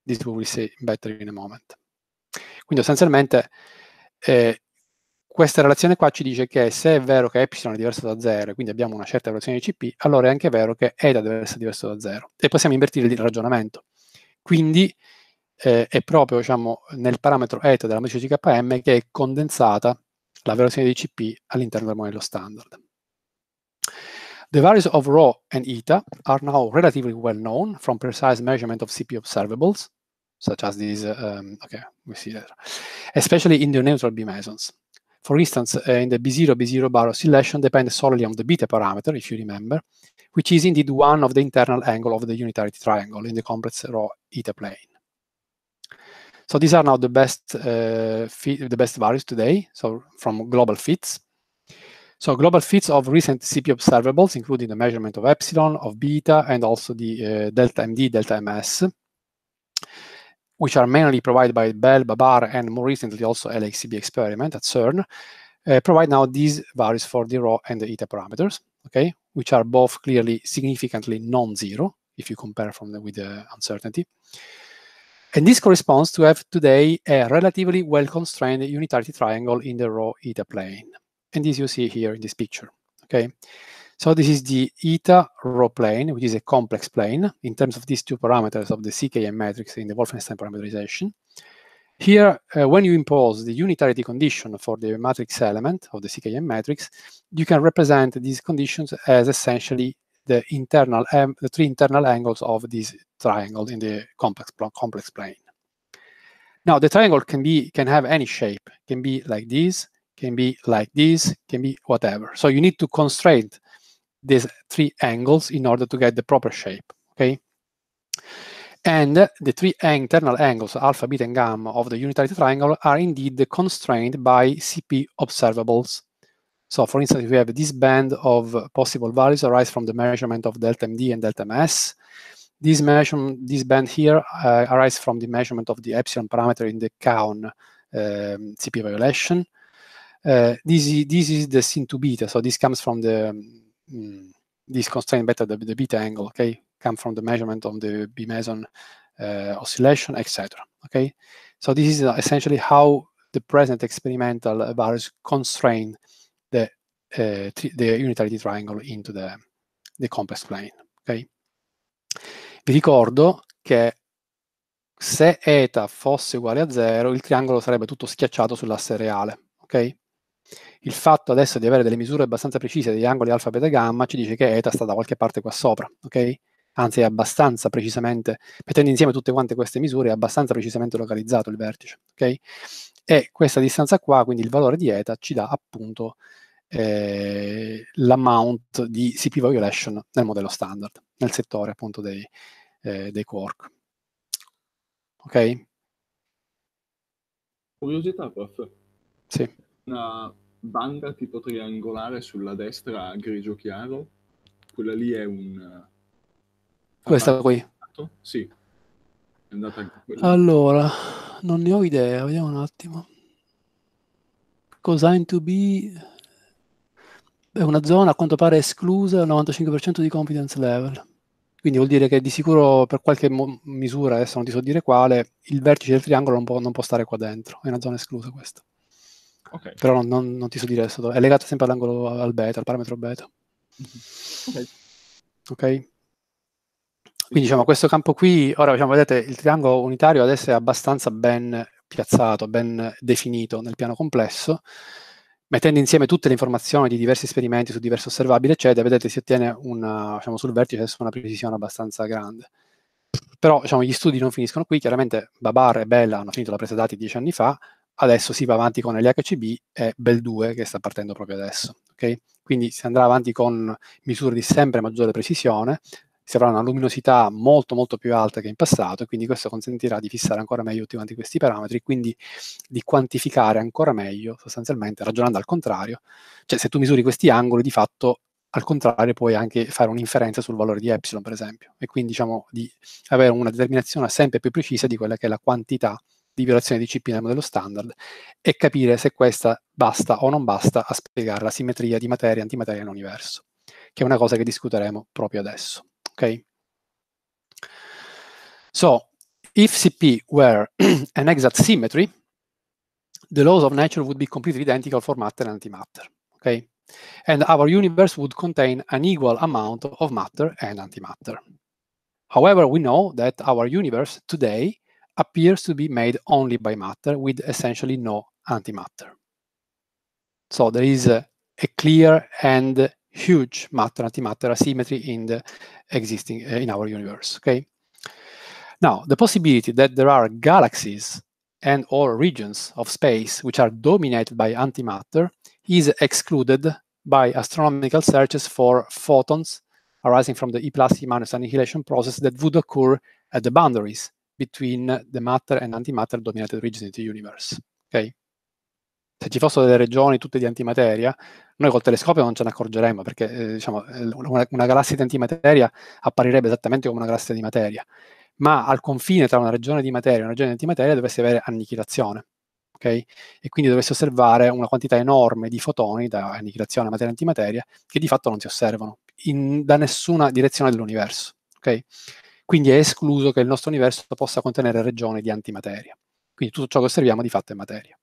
Speaker 1: This we will see better in a moment. Quindi essenzialmente eh, questa relazione qua ci dice che se è vero che epsilon è diverso da 0 quindi abbiamo una certa relazione di CP, allora è anche vero che eta deve essere diverso da 0 e possiamo invertire il ragionamento. Quindi eh, è proprio diciamo, nel parametro ETA della matrice GKM che è condensata la versione di CP all'interno del modello standard. The values of rho and eta are now relatively well known from precise measurement of CP observables, such as these, um, okay, we see that, especially in the neutral B-mesons. For instance, uh, in the B0, B0 bar oscillation depends solely on the beta parameter, if you remember, which is indeed one of the internal angle of the unitary triangle in the complex rho eta plane. So these are now the best uh, fit, the best values today. So from global fits. So global fits of recent CP observables, including the measurement of epsilon, of beta, and also the uh, delta MD, delta MS, which are mainly provided by Bell, Babar, and more recently also LXCB experiment at CERN, uh, provide now these values for the rho and the eta parameters, okay, which are both clearly significantly non-zero if you compare from the, with the uncertainty. And this corresponds to have today a relatively well-constrained unitarity triangle in the rho eta plane. And this you see here in this picture, okay? So this is the eta rho plane, which is a complex plane in terms of these two parameters of the CKM matrix in the Wolfenstein parameterization. Here, uh, when you impose the unitarity condition for the matrix element of the CKM matrix, you can represent these conditions as essentially the internal the three internal angles of this triangle in the complex complex plane. Now the triangle can be can have any shape, can be like this, can be like this, can be whatever. So you need to constrain these three angles in order to get the proper shape. Okay. And the three internal angles, alpha, beta, and gamma of the unitary triangle are indeed constrained by CP observables so for instance, if we have this band of possible values arise from the measurement of delta MD and delta MS. This, measurement, this band here uh, arises from the measurement of the epsilon parameter in the Kaon um, CP violation. Uh, this, is, this is the sin to beta, so this comes from the um, this constraint beta, the, the beta angle, okay, come from the measurement of the B meson uh, oscillation, etc. Okay, so this is essentially how the present experimental values constrain uh, the unitarity triangle into the, the compass plane. Okay? Vi ricordo che se eta fosse uguale a 0, il triangolo sarebbe tutto schiacciato sull'asse reale. Okay? Il fatto adesso di avere delle misure abbastanza precise degli angoli alfa, beta, gamma ci dice che eta sta da qualche parte qua sopra. Okay? Anzi, è abbastanza precisamente, mettendo insieme tutte quante queste misure, è abbastanza precisamente localizzato il vertice. Okay? E questa distanza qua, quindi il valore di eta, ci dà appunto eh, l'amount di CP violation nel modello standard, nel settore appunto dei, eh, dei quark. Ok?
Speaker 2: Curiosità, prof. Sì. Una banda tipo triangolare sulla destra grigio chiaro, quella lì è un... Eh, Questa qui? Sì. Allora,
Speaker 1: non ne ho idea, vediamo un attimo. Cosine to be è una zona a quanto pare esclusa al 95% di confidence level. Quindi vuol dire che di sicuro per qualche mo- misura, adesso non ti so dire quale, il vertice del triangolo non può, non può stare qua dentro, è una zona esclusa questa. Okay. Però non, non, non, ti so dire adesso, è legato sempre all'angolo al beta, al parametro beta. Mm-hmm. Ok. okay? Quindi diciamo questo campo qui, ora diciamo, vedete il triangolo unitario adesso è abbastanza ben piazzato, ben definito nel piano complesso mettendo insieme tutte le informazioni di diversi esperimenti su diversi osservabili, eccetera, vedete si ottiene una, eh, diciamo, sul vertice una precisione abbastanza grande. Però diciamo, gli studi non finiscono qui, chiaramente Babar e Bella hanno finito la presa dati dieci anni fa, adesso si va avanti con l'HCB e Bell 2 che sta partendo proprio adesso. Okay? Quindi si andrà avanti con misure di sempre maggiore precisione, si avrà una luminosità molto molto più alta che in passato e quindi questo consentirà di fissare ancora meglio tutti quanti questi parametri, quindi di quantificare ancora meglio sostanzialmente ragionando al contrario, cioè se tu misuri questi angoli di fatto al contrario puoi anche fare un'inferenza sul valore di epsilon per esempio e quindi diciamo di avere una determinazione sempre più precisa di quella che è la quantità di violazione di CPM modello standard e capire se questa basta o non basta a spiegare la simmetria di materia e antimateria nell'universo, che è una cosa che discuteremo proprio adesso. okay? So if CP were an exact symmetry, the laws of nature would be completely identical for matter and antimatter, okay? And our universe would contain an equal amount of matter and antimatter. However, we know that our universe today appears to be made only by matter with essentially no antimatter. So there is a, a clear and huge matter antimatter asymmetry in the existing uh, in our universe okay now the possibility that there are galaxies and or regions of space which are dominated by antimatter is excluded by astronomical searches for photons arising from the E plus E minus annihilation process that would occur at the boundaries between the matter and antimatter dominated regions in the universe okay se ci fossero delle regioni tutte di antimateria, noi col telescopio non ce ne accorgeremmo perché eh, diciamo, eh, una, una, galassia di antimateria apparirebbe esattamente come una galassia di materia, ma al confine tra una regione di materia e una regione di antimateria dovesse avere annichilazione. Okay? E quindi dovesse osservare una quantità enorme di fotoni da annichilazione a materia antimateria che di fatto non si osservano in, da nessuna direzione dell'universo. Okay? Quindi è escluso che il nostro universo possa contenere regioni di antimateria. Quindi tutto ciò che osserviamo di fatto è materia.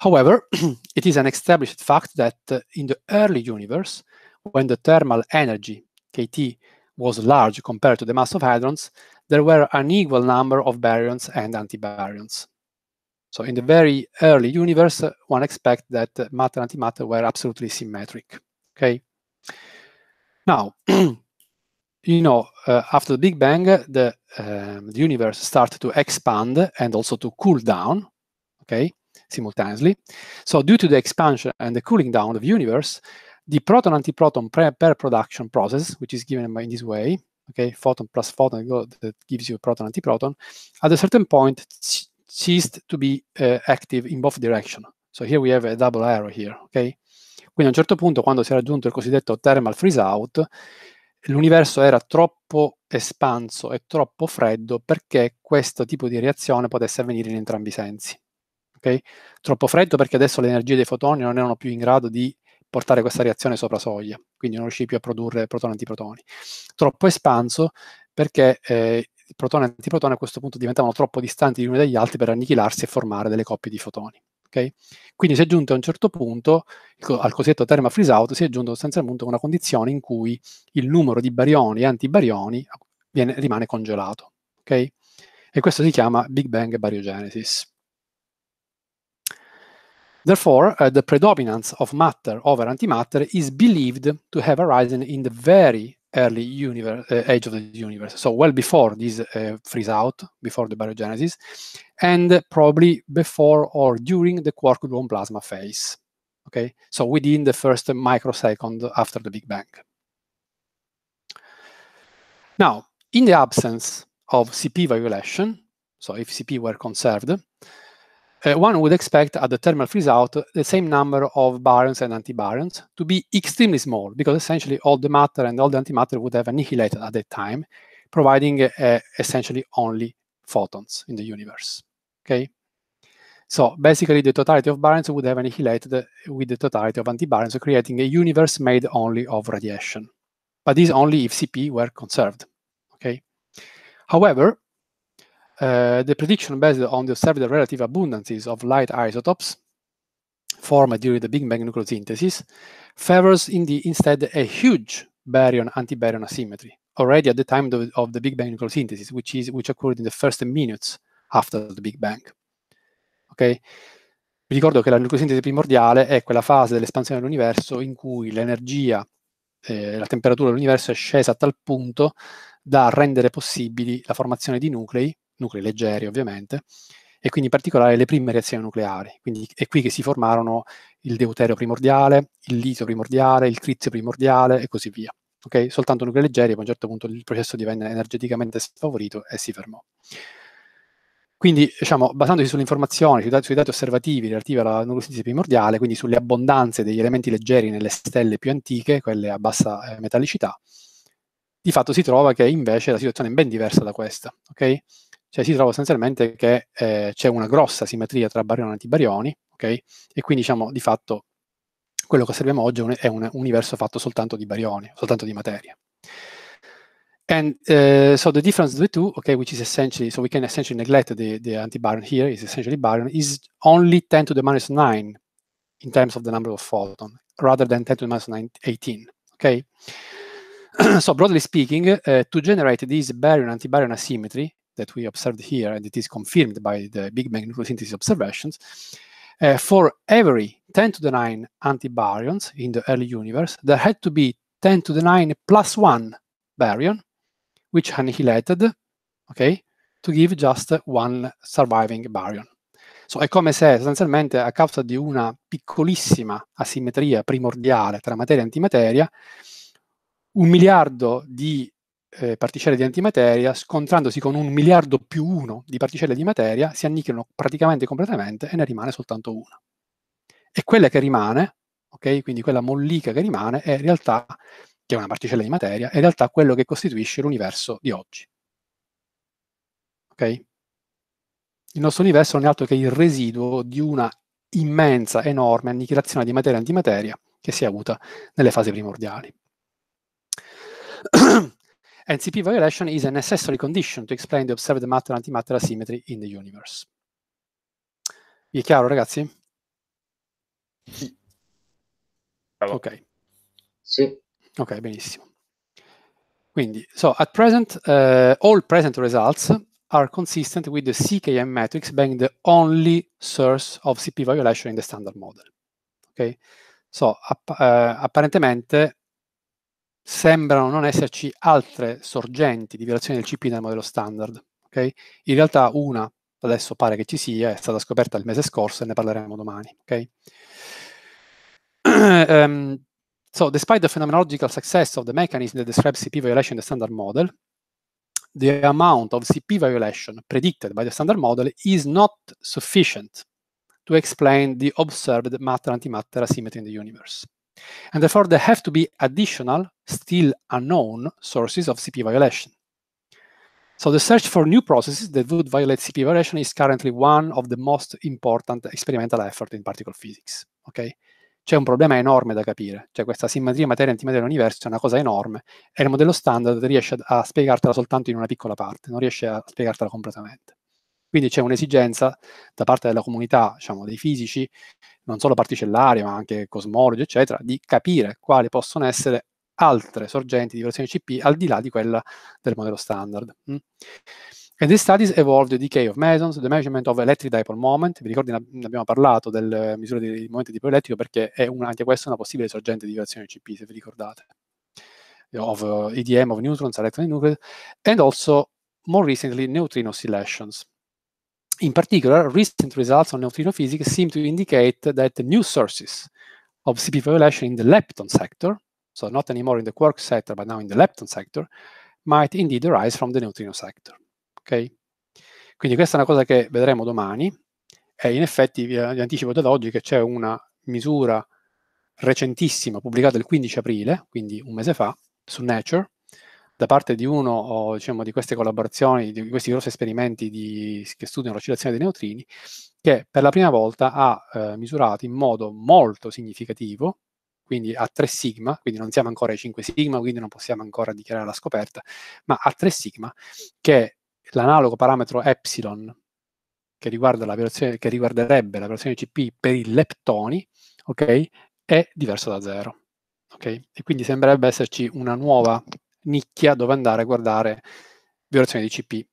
Speaker 1: However, it is an established fact that uh, in the early universe, when the thermal energy, kT, was large compared to the mass of hadrons, there were an equal number of baryons and antibaryons. So in the very early universe, uh, one expects that uh, matter and antimatter were absolutely symmetric. Okay. Now, you know, uh, after the Big Bang, uh, the, um, the universe started to expand and also to cool down. Okay. simultaneously. So due to the expansion and the cooling down of the universe, the proton-antiproton pair production process, which is given in this way, okay, photon plus photon that gives you proton-antiproton, at a certain point ceased to be uh, active in both directions. So here we have a double arrow here, okay? Quindi a un certo punto, quando si è raggiunto il cosiddetto thermal freeze out, l'universo era troppo espanso e troppo freddo perché questo tipo di reazione potesse avvenire in entrambi i sensi. Okay? Troppo freddo perché adesso le energie dei fotoni non erano più in grado di portare questa reazione sopra soglia, quindi non riuscivi più a produrre protoni-antiprotoni. e Troppo espanso perché eh, il protone e l'antiprotone a questo punto diventavano troppo distanti gli uni dagli altri per annichilarsi e formare delle coppie di fotoni. Okay? Quindi si è giunto a un certo punto, al cosiddetto terma freeze out, si è giunto sostanzialmente a una condizione in cui il numero di barioni e antibarioni viene, rimane congelato. Okay? E questo si chiama Big Bang Bariogenesis. Therefore, uh, the predominance of matter over antimatter is believed to have arisen in the very early universe, uh, age of the universe, so well before this uh, freeze out, before the biogenesis, and probably before or during the quark gluon plasma phase. Okay, so within the first microsecond after the Big Bang. Now, in the absence of CP violation, so if CP were conserved, uh, one would expect at the thermal freeze-out the same number of barons and antibaryons to be extremely small, because essentially all the matter and all the antimatter would have annihilated at that time, providing uh, essentially only photons in the universe. Okay. So basically, the totality of barons would have annihilated with the totality of antibaryons, creating a universe made only of radiation. But this only if CP were conserved. Okay. However, Eh, the prediction based on the observed relative abundances of light isotopes formed during the Big Bang nucleosynthesis favors in the, instead a huge baryon antibaryon asymmetry already at the time the, of the Big Bang nucleosynthesis, which is which occurred in the first minutes after the Big Bang. Okay? Vi ricordo che la nucleosintesi primordiale è quella fase dell'espansione dell'universo in cui l'energia, eh, la temperatura dell'universo è scesa a tal punto da rendere possibili la formazione di nuclei nuclei leggeri ovviamente, e quindi in particolare le prime reazioni nucleari. Quindi è qui che si formarono il deuterio primordiale, il litio primordiale, il crizio primordiale e così via. Okay? Soltanto nuclei leggeri, ma a un certo punto il processo divenne energeticamente sfavorito e si fermò. Quindi, diciamo, basandosi sulle informazioni, sui dati, sui dati osservativi relativi alla nucleosintesi primordiale, quindi sulle abbondanze degli elementi leggeri nelle stelle più antiche, quelle a bassa eh, metallicità, di fatto si trova che invece la situazione è ben diversa da questa. Okay? Cioè si trova sostanzialmente che eh, c'è una grossa simmetria tra barioni e antibarioni, ok? E quindi diciamo di fatto quello che osserviamo oggi è un, universo fatto soltanto di barioni, soltanto di materia. And uh, so the difference between the two, okay, which is essentially, so we can essentially neglect the, the antibarion here, is essentially baryon, is only 10 to the minus 9 in terms of the number of photon, rather than 10 to the minus 9, 18, okay? so broadly speaking, uh, to generate this baryon antibaryon asymmetry, that we observed here, and it is confirmed by the big bang nucleosynthesis observations, uh, for every 10 to the 9 antibaryons in the early universe, there had to be 10 to the 9 plus 1 baryon, which annihilated, okay, to give just one surviving baryon. So è come se sostanzialmente a causa di una piccolissima asimmetria primordiale tra materia e antimateria, un miliardo di eh, particelle di antimateria, scontrandosi con un miliardo più uno di particelle di materia, si annichilano praticamente completamente e ne rimane soltanto una. E quella che rimane, okay, quindi quella mollica che rimane, è in realtà, che è una particella di materia, è in realtà quello che costituisce l'universo di oggi. Okay? Il nostro universo non è altro che il residuo di una immensa, enorme annichilazione di materia e antimateria che si è avuta nelle fasi primordiali. NCP violation is a necessary condition to explain the observed matter antimatter asymmetry in the universe. Vi è chiaro, ragazzi? Sì. Ok. Sì. Ok, benissimo. Quindi, so at present, uh, all present results are consistent with the CKM matrix being the only source of CP violation in the standard model. Ok? So, app uh, apparentemente sembrano non esserci altre sorgenti di violazione del CP nel modello standard. Okay? In realtà una adesso pare che ci sia, è stata scoperta il mese scorso e ne parleremo domani. Okay? um, so, despite the phenomenological success of the mechanism that describes CP violation in the standard model, the amount of CP violation predicted by the standard model is not sufficient to explain the observed matter-antimatter asymmetry in the universe. And therefore, there have to be additional, still unknown, sources of CP violation. So the search for new processes that would violate CP violation is currently one of the most important experimental effort in particle physics. Okay? C'è un problema enorme da capire, cioè questa simmetria materia-antimateria dell'universo è una cosa enorme e il modello standard riesce a spiegartela soltanto in una piccola parte, non riesce a spiegartela completamente. Quindi c'è un'esigenza da parte della comunità, diciamo, dei fisici, non solo particellari, ma anche cosmologi, eccetera, di capire quali possono essere altre sorgenti di versione CP al di là di quella del modello standard. Mm. And these studies evolved the decay of mesons, the measurement of electric dipole moment. Vi ricordi, ne abbiamo parlato del eh, misura del momento dipoelettrico perché è una, anche questa è una possibile sorgente di violazione CP, se vi ricordate. Of uh, eh, EDM of neutrons, electron nuclei, and also more recently neutrino oscillations. In particular, recent results on neutrino physics seem to indicate that the new sources of CP violation in the lepton sector, so not anymore in the quark sector, but now in the lepton sector, might indeed arise from the neutrino sector. Okay? Quindi questa è una cosa che vedremo domani e in effetti vi anticipo già da oggi che c'è una misura recentissima pubblicata il 15 aprile, quindi un mese fa, su Nature, da parte di uno o, diciamo, di queste collaborazioni, di questi grossi esperimenti di, che studiano l'oscillazione dei neutrini, che per la prima volta ha eh, misurato in modo molto significativo, quindi a 3 sigma, quindi non siamo ancora ai 5 sigma, quindi non possiamo ancora dichiarare la scoperta, ma a 3 sigma, che l'analogo parametro epsilon che, riguarda la che riguarderebbe la versione CP per i leptoni, ok, è diverso da zero. Okay? E quindi sembrerebbe esserci una nuova nicchia dove andare a guardare violazioni di CP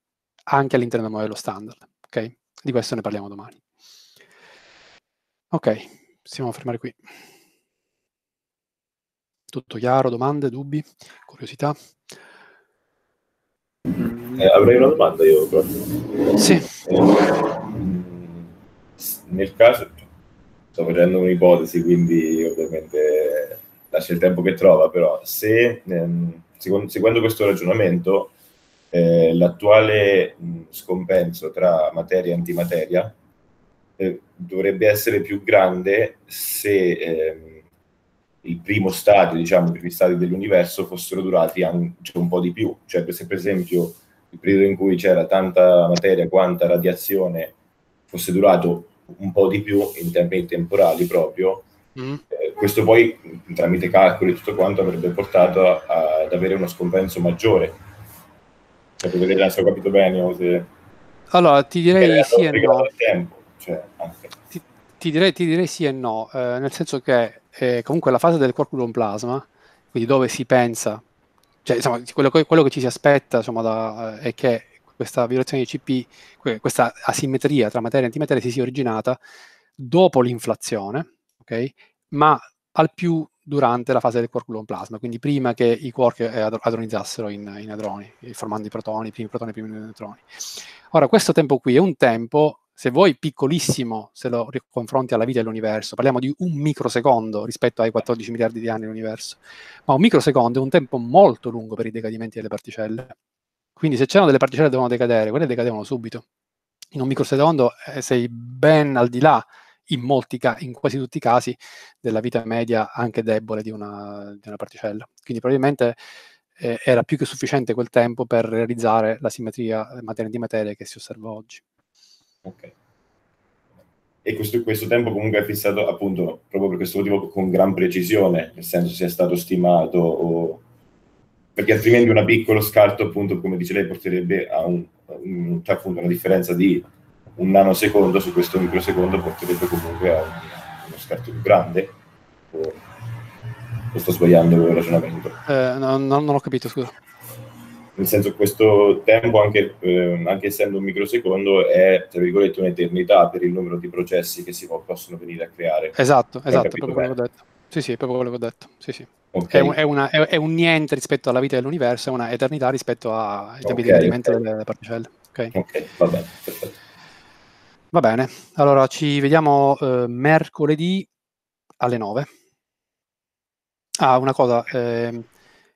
Speaker 1: anche all'interno del modello standard. Okay? Di questo ne parliamo domani. Ok, possiamo fermare qui. Tutto chiaro? Domande, dubbi, curiosità?
Speaker 3: Eh, avrei una domanda io, proprio. Sì. Eh, nel caso, sto facendo un'ipotesi, quindi ovviamente lascia il tempo che trova, però se... Ehm, secondo, seguendo questo ragionamento, eh, l'attuale scompenso tra materia e antimateria eh, dovrebbe essere più grande se eh, il primo stadio, diciamo, i primi stati dell'universo fossero durati anche cioè un po' di più. Cioè, se per esempio il periodo in cui c'era tanta materia quanta radiazione fosse durato un po' di più in termini temporali proprio, Mm. Eh, questo poi, tramite calcoli e tutto quanto, avrebbe portato a, ad avere uno scompenso maggiore. Capito cioè, vedere se ho capito bene o se... Allora, ti direi sì e no. Tempo, cioè, ti, ti, direi,
Speaker 1: ti, direi, sì e no, eh, nel senso che eh, comunque la fase del corpulum plasma, quindi dove si pensa, cioè insomma, quello, quello che ci si aspetta insomma, da, eh, è che questa violazione di CP, questa asimmetria tra materia e antimateria si sia originata dopo l'inflazione, okay? ma al più durante la fase del quark gluon plasma, quindi prima che i quark eh, adronizzassero in, in adroni, formando i protoni, i primi protoni e i primi neutroni. Ora, questo tempo qui è un tempo, se vuoi, piccolissimo, se lo confronti alla vita dell'universo, parliamo di un microsecondo rispetto ai 14 miliardi di anni dell'universo, ma un microsecondo è un tempo molto lungo per i decadimenti delle particelle. Quindi se c'erano delle particelle che devono decadere, quelle decadevano subito. In un microsecondo eh, sei ben al di là in, molti, in, quasi tutti i casi della vita media anche debole di una, di una particella. Quindi probabilmente eh, era più che sufficiente quel tempo per realizzare la simmetria eh, materia di
Speaker 3: materia che si osserva oggi. Ok. E questo, questo tempo comunque è fissato appunto proprio per questo motivo con gran precisione, nel senso sia stato stimato o perché altrimenti un piccolo scarto, appunto, come dice lei, porterebbe a un, un, cioè, appunto, una differenza di un nanosecondo su questo microsecondo porterebbe comunque a uno scarto più grande. O, o sto sbagliando il ragionamento?
Speaker 1: Eh, no, no, non ho capito, scusa.
Speaker 3: Nel senso, questo tempo, anche, eh, anche essendo un microsecondo, è tra virgolette un'eternità per il numero di processi che si possono venire a creare. Esatto, Hai esatto, è proprio
Speaker 1: quello che ho detto. Sì, sì, è proprio quello che ho detto. Sì, sì. Okay. È, un, è, una, è, un, niente rispetto alla vita dell'universo, è un'eternità rispetto ai tempi okay, di movimento okay. delle particelle. Ok, okay va bene, perfetto. Va bene, allora ci vediamo eh, mercoledì alle 9. Ah, una cosa, eh,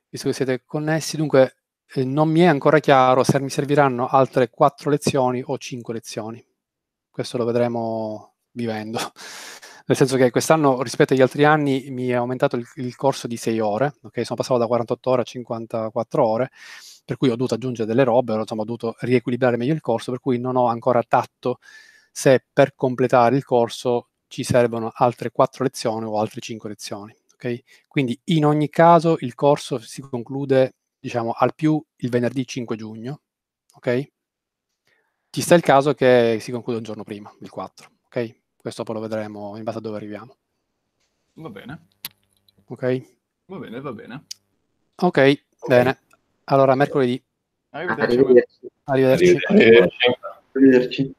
Speaker 1: visto che siete connessi, dunque eh, non mi è ancora chiaro se mi serviranno altre 4 lezioni o 5 lezioni. Questo lo vedremo vivendo. Nel senso che quest'anno rispetto agli altri anni mi è aumentato il, il corso di 6 ore, okay? sono passato da 48 ore a 54 ore, per cui ho dovuto aggiungere delle robe, insomma, ho dovuto riequilibrare meglio il corso, per cui non ho ancora tatto se per completare il corso ci servono altre quattro lezioni o altre cinque lezioni. Okay? Quindi in ogni caso il corso si conclude diciamo, al più il venerdì 5 giugno. Okay? Ci sta il caso che si conclude un giorno prima, il 4. Okay? Questo poi lo vedremo in base a dove arriviamo. Va bene. Ok?
Speaker 2: Va bene, va bene.
Speaker 1: Ok, bene. Allora, mercoledì. Arrivederci. Arrivederci. Arrivederci.
Speaker 3: Arrivederci.